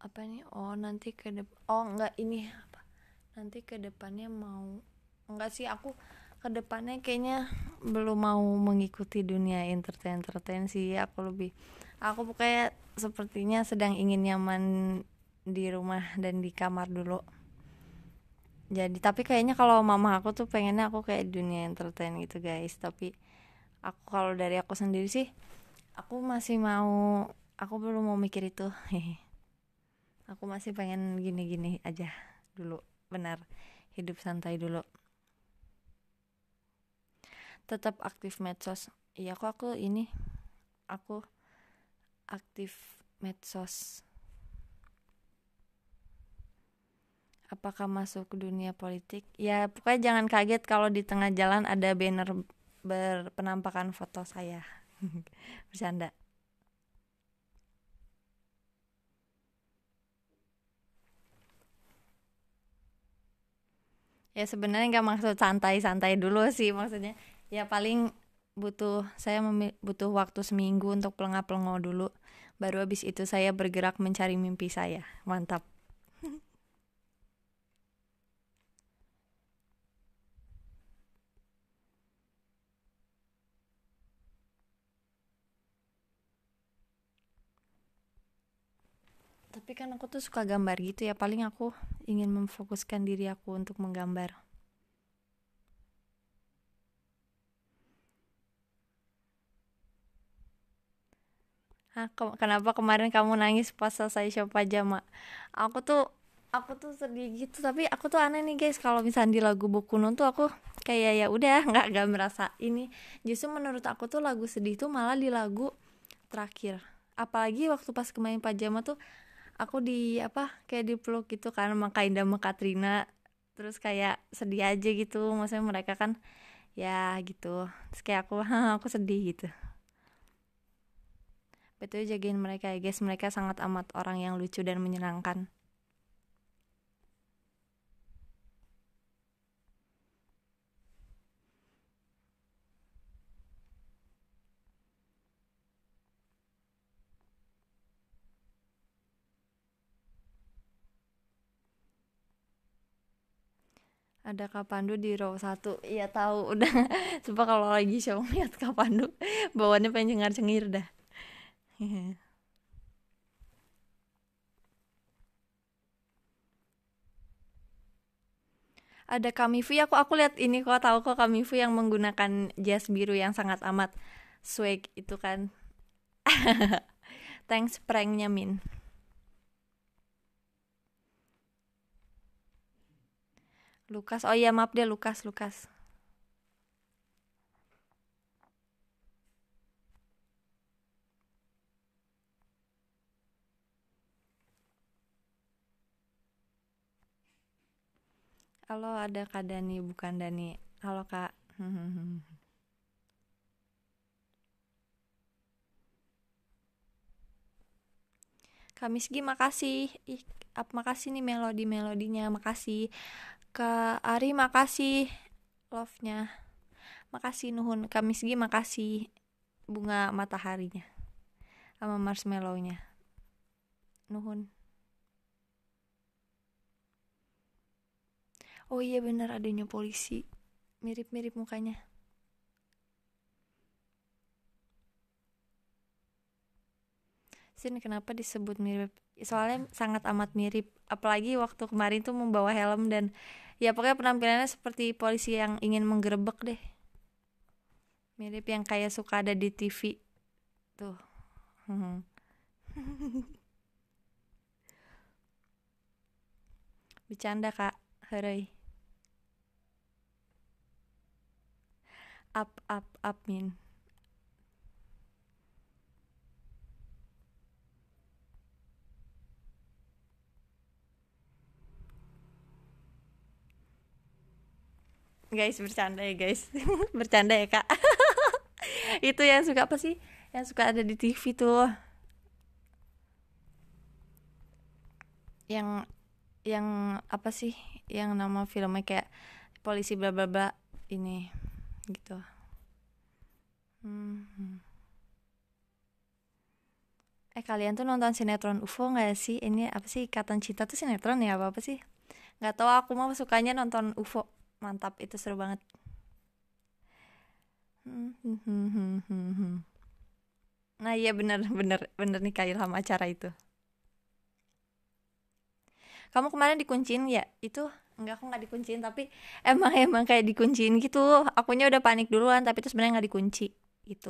apa nih oh nanti ke depan oh nggak ini apa nanti ke depannya mau nggak sih aku kedepannya kayaknya belum mau mengikuti dunia entertain entertain sih aku lebih aku kayak sepertinya sedang ingin nyaman di rumah dan di kamar dulu jadi tapi kayaknya kalau mama aku tuh pengennya aku kayak dunia entertain gitu guys tapi aku kalau dari aku sendiri sih aku masih mau aku belum mau mikir itu aku masih pengen gini-gini aja dulu benar hidup santai dulu tetap aktif medsos iya kok aku ini aku aktif medsos apakah masuk ke dunia politik ya pokoknya jangan kaget kalau di tengah jalan ada banner berpenampakan foto saya bercanda ya sebenarnya nggak maksud santai-santai dulu sih maksudnya ya paling butuh saya butuh waktu seminggu untuk pelengah-pelengah dulu baru habis itu saya bergerak mencari mimpi saya mantap tapi kan aku tuh suka gambar gitu ya paling aku ingin memfokuskan diri aku untuk menggambar Hah, ke kenapa kemarin kamu nangis pas selesai show pajama? Aku tuh aku tuh sedih gitu tapi aku tuh aneh nih guys kalau misalnya di lagu buku nun tuh aku kayak ya udah nggak nggak merasa ini justru menurut aku tuh lagu sedih tuh malah di lagu terakhir apalagi waktu pas kemarin pajama tuh aku di apa kayak di dipeluk gitu kan sama sama Katrina terus kayak sedih aja gitu maksudnya mereka kan ya gitu terus kayak aku aku sedih gitu itu jagain mereka ya guys mereka sangat amat orang yang lucu dan menyenangkan ada Kak Pandu di row satu. Iya tahu udah Coba kalau lagi show lihat Kak Pandu Bawaannya pengen cengar-cengir dah Ada Kamifu ya aku aku lihat ini kok tahu kok Kamifu yang menggunakan jas biru yang sangat amat swag itu kan. Thanks pranknya Min. Lukas, oh iya maaf deh Lukas, Lukas. Halo, ada Kak Dani, bukan Dani. Halo, Kak. Kak Misgi, makasih. Ih, ap, makasih nih melodi-melodinya. Makasih. Kak Ari, makasih. Love-nya. Makasih, Nuhun. Kak Misgi, makasih. Bunga mataharinya. Sama marshmallow-nya. Nuhun. oh iya bener adanya polisi mirip-mirip mukanya Sin kenapa disebut mirip soalnya sangat amat mirip apalagi waktu kemarin tuh membawa helm dan ya pokoknya penampilannya seperti polisi yang ingin menggerebek deh mirip yang kayak suka ada di TV tuh hmm. bercanda kak Hurry. up up up min guys bercanda ya guys bercanda ya kak itu yang suka apa sih yang suka ada di TV tuh yang yang apa sih yang nama filmnya kayak polisi bla bla bla ini gitu hmm. eh kalian tuh nonton sinetron UFO nggak sih ini apa sih ikatan cinta tuh sinetron ya apa apa sih nggak tahu aku mah sukanya nonton UFO mantap itu seru banget nah iya bener bener bener nih kayak sama acara itu kamu kemarin dikunciin ya itu Enggak, aku nggak dikunciin tapi emang emang kayak dikunciin gitu. Akunya udah panik duluan tapi terus sebenarnya nggak dikunci gitu.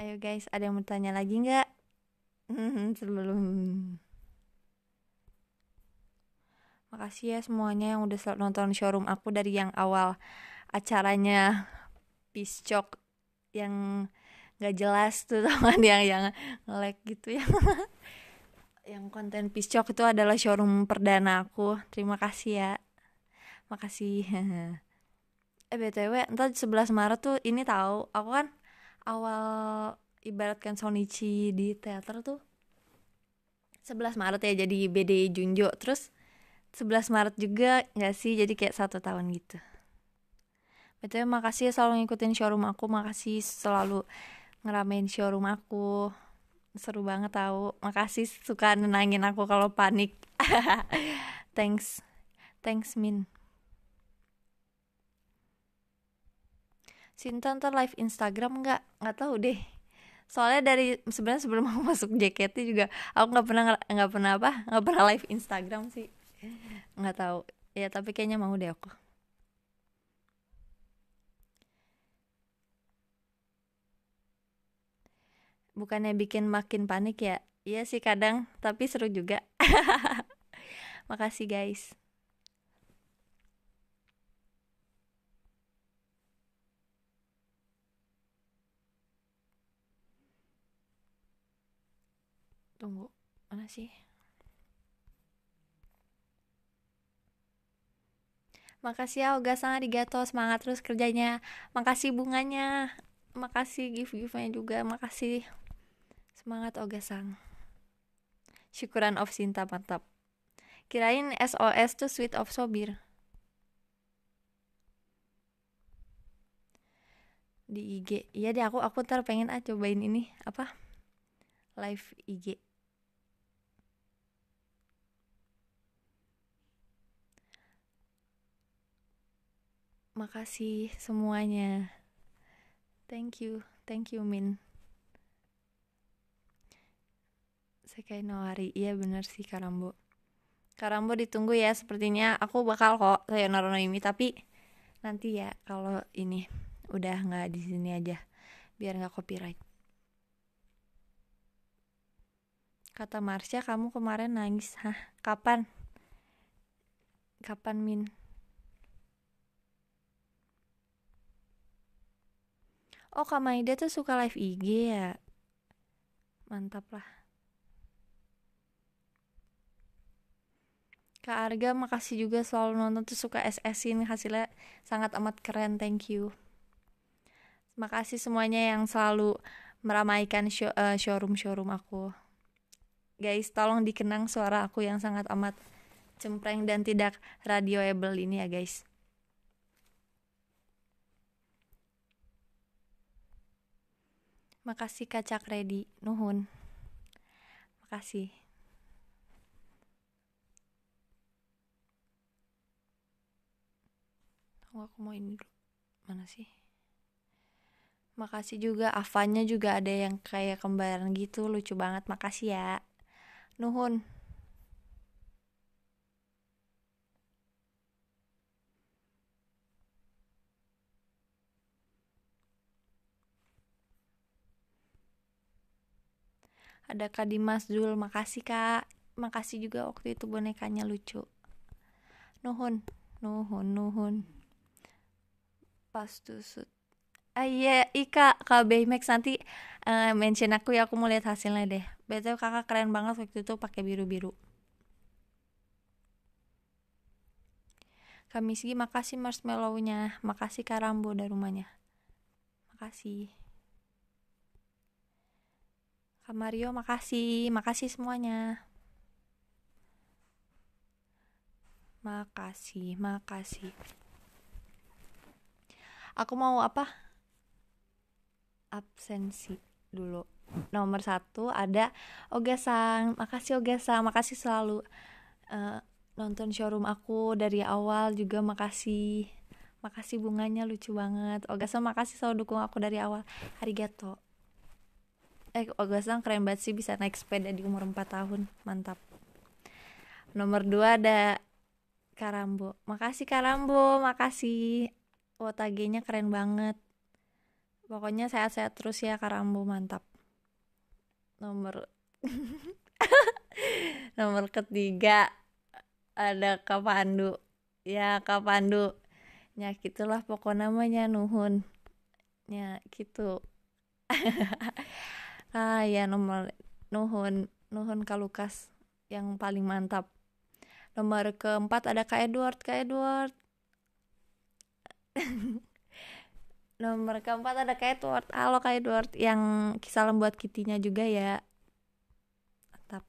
Ayo guys, ada yang mau tanya lagi nggak? Sebelum Makasih ya semuanya yang udah selalu nonton showroom aku dari yang awal acaranya Piscok yang nggak jelas tuh teman yang yang ngelek gitu ya yang konten piscok itu adalah showroom perdana aku terima kasih ya makasih eh btw entar sebelas Maret tuh ini tahu aku kan awal ibaratkan Sonichi di teater tuh Sebelas Maret ya jadi BD Junjo terus sebelas Maret juga nggak sih jadi kayak satu tahun gitu btw makasih ya selalu ngikutin showroom aku makasih selalu ngeramein showroom aku seru banget tau. makasih suka nenangin aku kalau panik thanks thanks min Sinta ntar live Instagram nggak nggak tahu deh soalnya dari sebenarnya sebelum aku masuk JKT juga aku nggak pernah nggak pernah apa nggak pernah live Instagram sih nggak tahu ya tapi kayaknya mau deh aku bukannya bikin makin panik ya iya sih kadang tapi seru juga makasih guys tunggu mana sih Makasih ya Oga sangat digato semangat terus kerjanya. Makasih bunganya. Makasih gift-giftnya juga. Makasih Semangat Oga Sang. Syukuran of Sinta mantap. Kirain SOS tuh Sweet of Sobir. Di IG. Iya deh aku aku ntar pengen ah cobain ini apa? Live IG. Makasih semuanya. Thank you. Thank you Min. Sekai Nowari, iya bener sih Karambo Karambo ditunggu ya, sepertinya aku bakal kok Sayonara Noemi Tapi nanti ya kalau ini udah nggak di sini aja Biar nggak copyright Kata Marsha, kamu kemarin nangis Hah, kapan? Kapan Min? Oh, Kamaida tuh suka live IG ya? Mantap lah. Kak Arga makasih juga selalu nonton tuh suka ss ini hasilnya sangat amat keren thank you makasih semuanya yang selalu meramaikan show, uh, eh, showroom showroom aku guys tolong dikenang suara aku yang sangat amat cempreng dan tidak radioable ini ya guys makasih kacak ready nuhun makasih tunggu aku mau ini dulu mana sih makasih juga Avanya juga ada yang kayak kembaran gitu lucu banget makasih ya Nuhun ada Kak Dimas Zul makasih Kak makasih juga waktu itu bonekanya lucu Nuhun Nuhun Nuhun Pastusut ah iya Ika KB Max nanti uh, mention aku ya aku mau lihat hasilnya deh betul kakak keren banget waktu itu pakai biru biru kami segi makasih marshmallow-nya. makasih karambo dari rumahnya makasih Kak Mario makasih makasih semuanya makasih makasih aku mau apa absensi dulu nomor satu ada Ogasang makasih Ogasang makasih selalu uh, nonton showroom aku dari awal juga makasih makasih bunganya lucu banget Ogasang makasih selalu dukung aku dari awal hari gato eh Ogasang keren banget sih bisa naik sepeda di umur 4 tahun mantap nomor dua ada Karambo makasih Karambo makasih Wotage-nya keren banget. Pokoknya sehat-sehat terus ya Karambu, mantap. Nomor Nomor ketiga ada Kak Pandu. Ya, Kak Pandu. Ya gitulah pokok namanya Nuhun. Ya gitu. ah ya nomor Nuhun, Nuhun Kalukas yang paling mantap. Nomor keempat ada Kak Edward, Kak Edward nomor keempat ada kayak Edward halo kayak Edward yang kisah buat kitinya juga ya mantap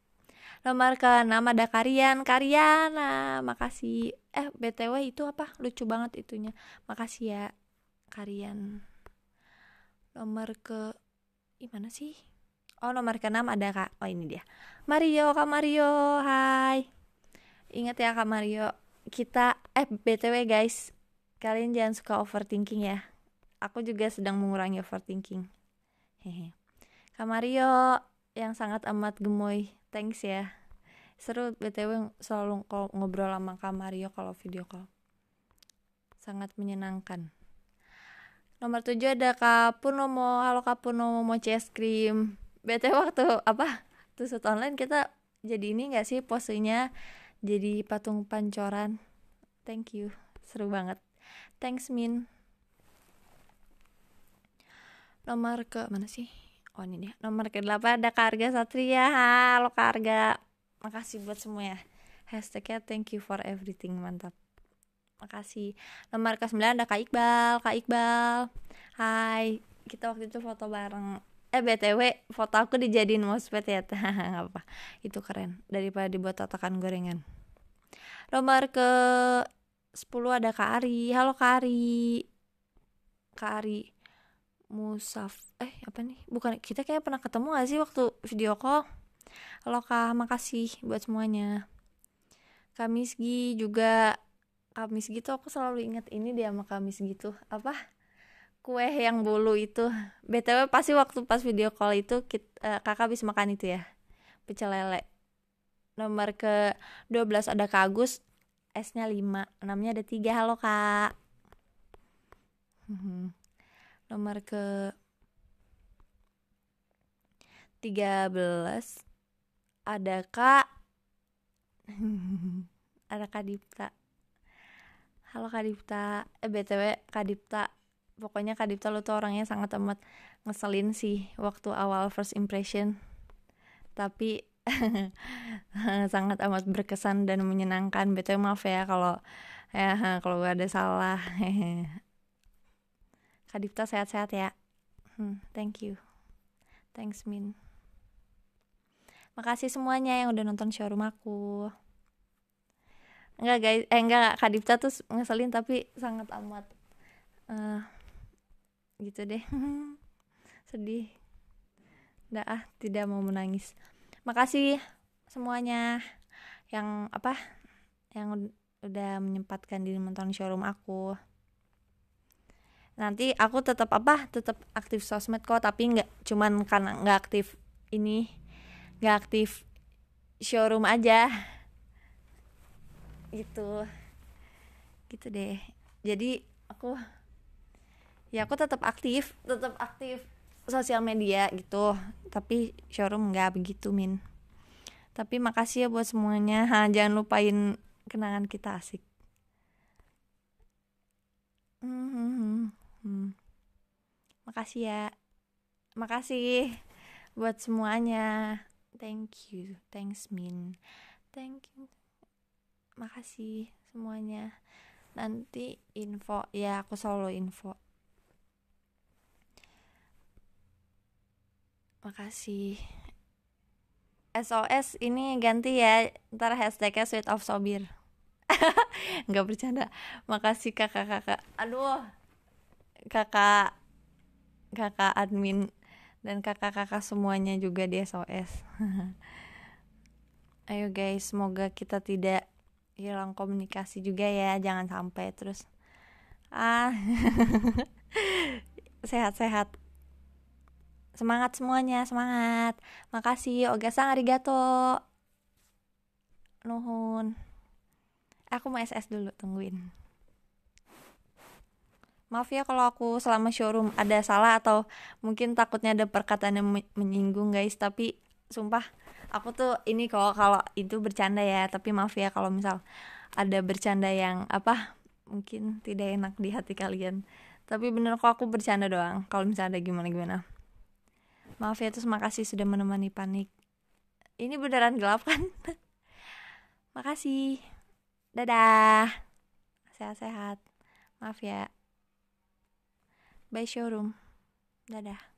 nomor keenam ada Karian Kariana makasih eh btw itu apa lucu banget itunya makasih ya Karian nomor ke gimana sih oh nomor keenam ada kak oh ini dia Mario kak Mario hai ingat ya kak Mario kita eh btw guys kalian jangan suka overthinking ya. Aku juga sedang mengurangi overthinking. Hehe. kamario yang sangat amat gemoy, thanks ya. Seru BTW selalu ngobrol sama kamario kalau video call. Sangat menyenangkan. Nomor tujuh ada Kak nomo Halo kapu nomo mau es cream BTW waktu apa? Tusut online kita jadi ini gak sih posenya jadi patung pancoran. Thank you. Seru banget. Thanks Min. Nomor ke mana sih? Oh ini dia. Nomor ke delapan ada Karga Satria. Halo Karga. Makasih buat semua ya. Hashtagnya thank you for everything. Mantap. Makasih. Nomor ke sembilan ada Kak Iqbal. Kak Iqbal. Hai. Kita waktu itu foto bareng eh btw foto aku dijadiin mousepad ya apa itu keren daripada dibuat tatakan gorengan nomor ke 10 ada Kak Ari. Halo Kak Ari. Kak Ari. Musaf. Eh, apa nih? Bukan kita kayak pernah ketemu gak sih waktu video call? Halo Kak, makasih buat semuanya. Kamis Gi juga Kamis gitu aku selalu ingat ini dia sama Kamis gitu. Apa? Kue yang bolu itu. BTW pasti waktu pas video call itu kita, uh, eh, Kakak habis makan itu ya. Pecel lele. Nomor ke 12 ada Kak Agus, S-nya 5, 6 ada 3. Halo, Kak. Hmm. Nomor ke 13 ada Kak ada Kak Dipta. Halo Kak Dipta. Eh BTW Kak Dipta. Pokoknya Kak Dipta lu tuh orangnya sangat amat ngeselin sih waktu awal first impression. Tapi sangat amat berkesan dan menyenangkan. Betul, maaf ya kalau ya kalau ada salah. Kadipta sehat-sehat ya. Hmm, thank you. Thanks Min. Makasih semuanya yang udah nonton showroom aku. Enggak guys, eh enggak Kadipta tuh ngeselin tapi sangat amat uh, gitu deh. Sedih. Dah ah, tidak mau menangis makasih semuanya yang apa yang udah menyempatkan diri menonton showroom aku nanti aku tetap apa tetap aktif sosmed kok tapi nggak cuman karena nggak aktif ini nggak aktif showroom aja gitu gitu deh jadi aku ya aku tetap aktif tetap aktif sosial media gitu tapi showroom nggak begitu min tapi makasih ya buat semuanya ha, jangan lupain kenangan kita asik hmm, hmm, hmm, hmm. makasih ya makasih buat semuanya thank you thanks min thank you makasih semuanya nanti info ya aku solo info Makasih. SOS ini ganti ya, ntar hashtagnya Sweet of Sobir. Nggak bercanda. Makasih kakak-kakak. Aduh, kakak, kakak admin dan kakak-kakak semuanya juga di SOS. Ayo guys, semoga kita tidak hilang komunikasi juga ya, jangan sampai terus. Ah, sehat-sehat. Semangat semuanya, semangat. Makasih, ogasang arigato. Nuhun. Aku mau SS dulu, tungguin. Maaf ya kalau aku selama showroom ada salah atau mungkin takutnya ada perkataan yang menyinggung guys, tapi sumpah aku tuh ini kok kalau itu bercanda ya, tapi maaf ya kalau misal ada bercanda yang apa mungkin tidak enak di hati kalian. Tapi bener kok aku bercanda doang kalau misalnya ada gimana-gimana. Maaf ya, terus makasih sudah menemani panik. Ini beneran gelap kan? makasih. Dadah. Sehat-sehat. Maaf ya. Bye showroom. Dadah.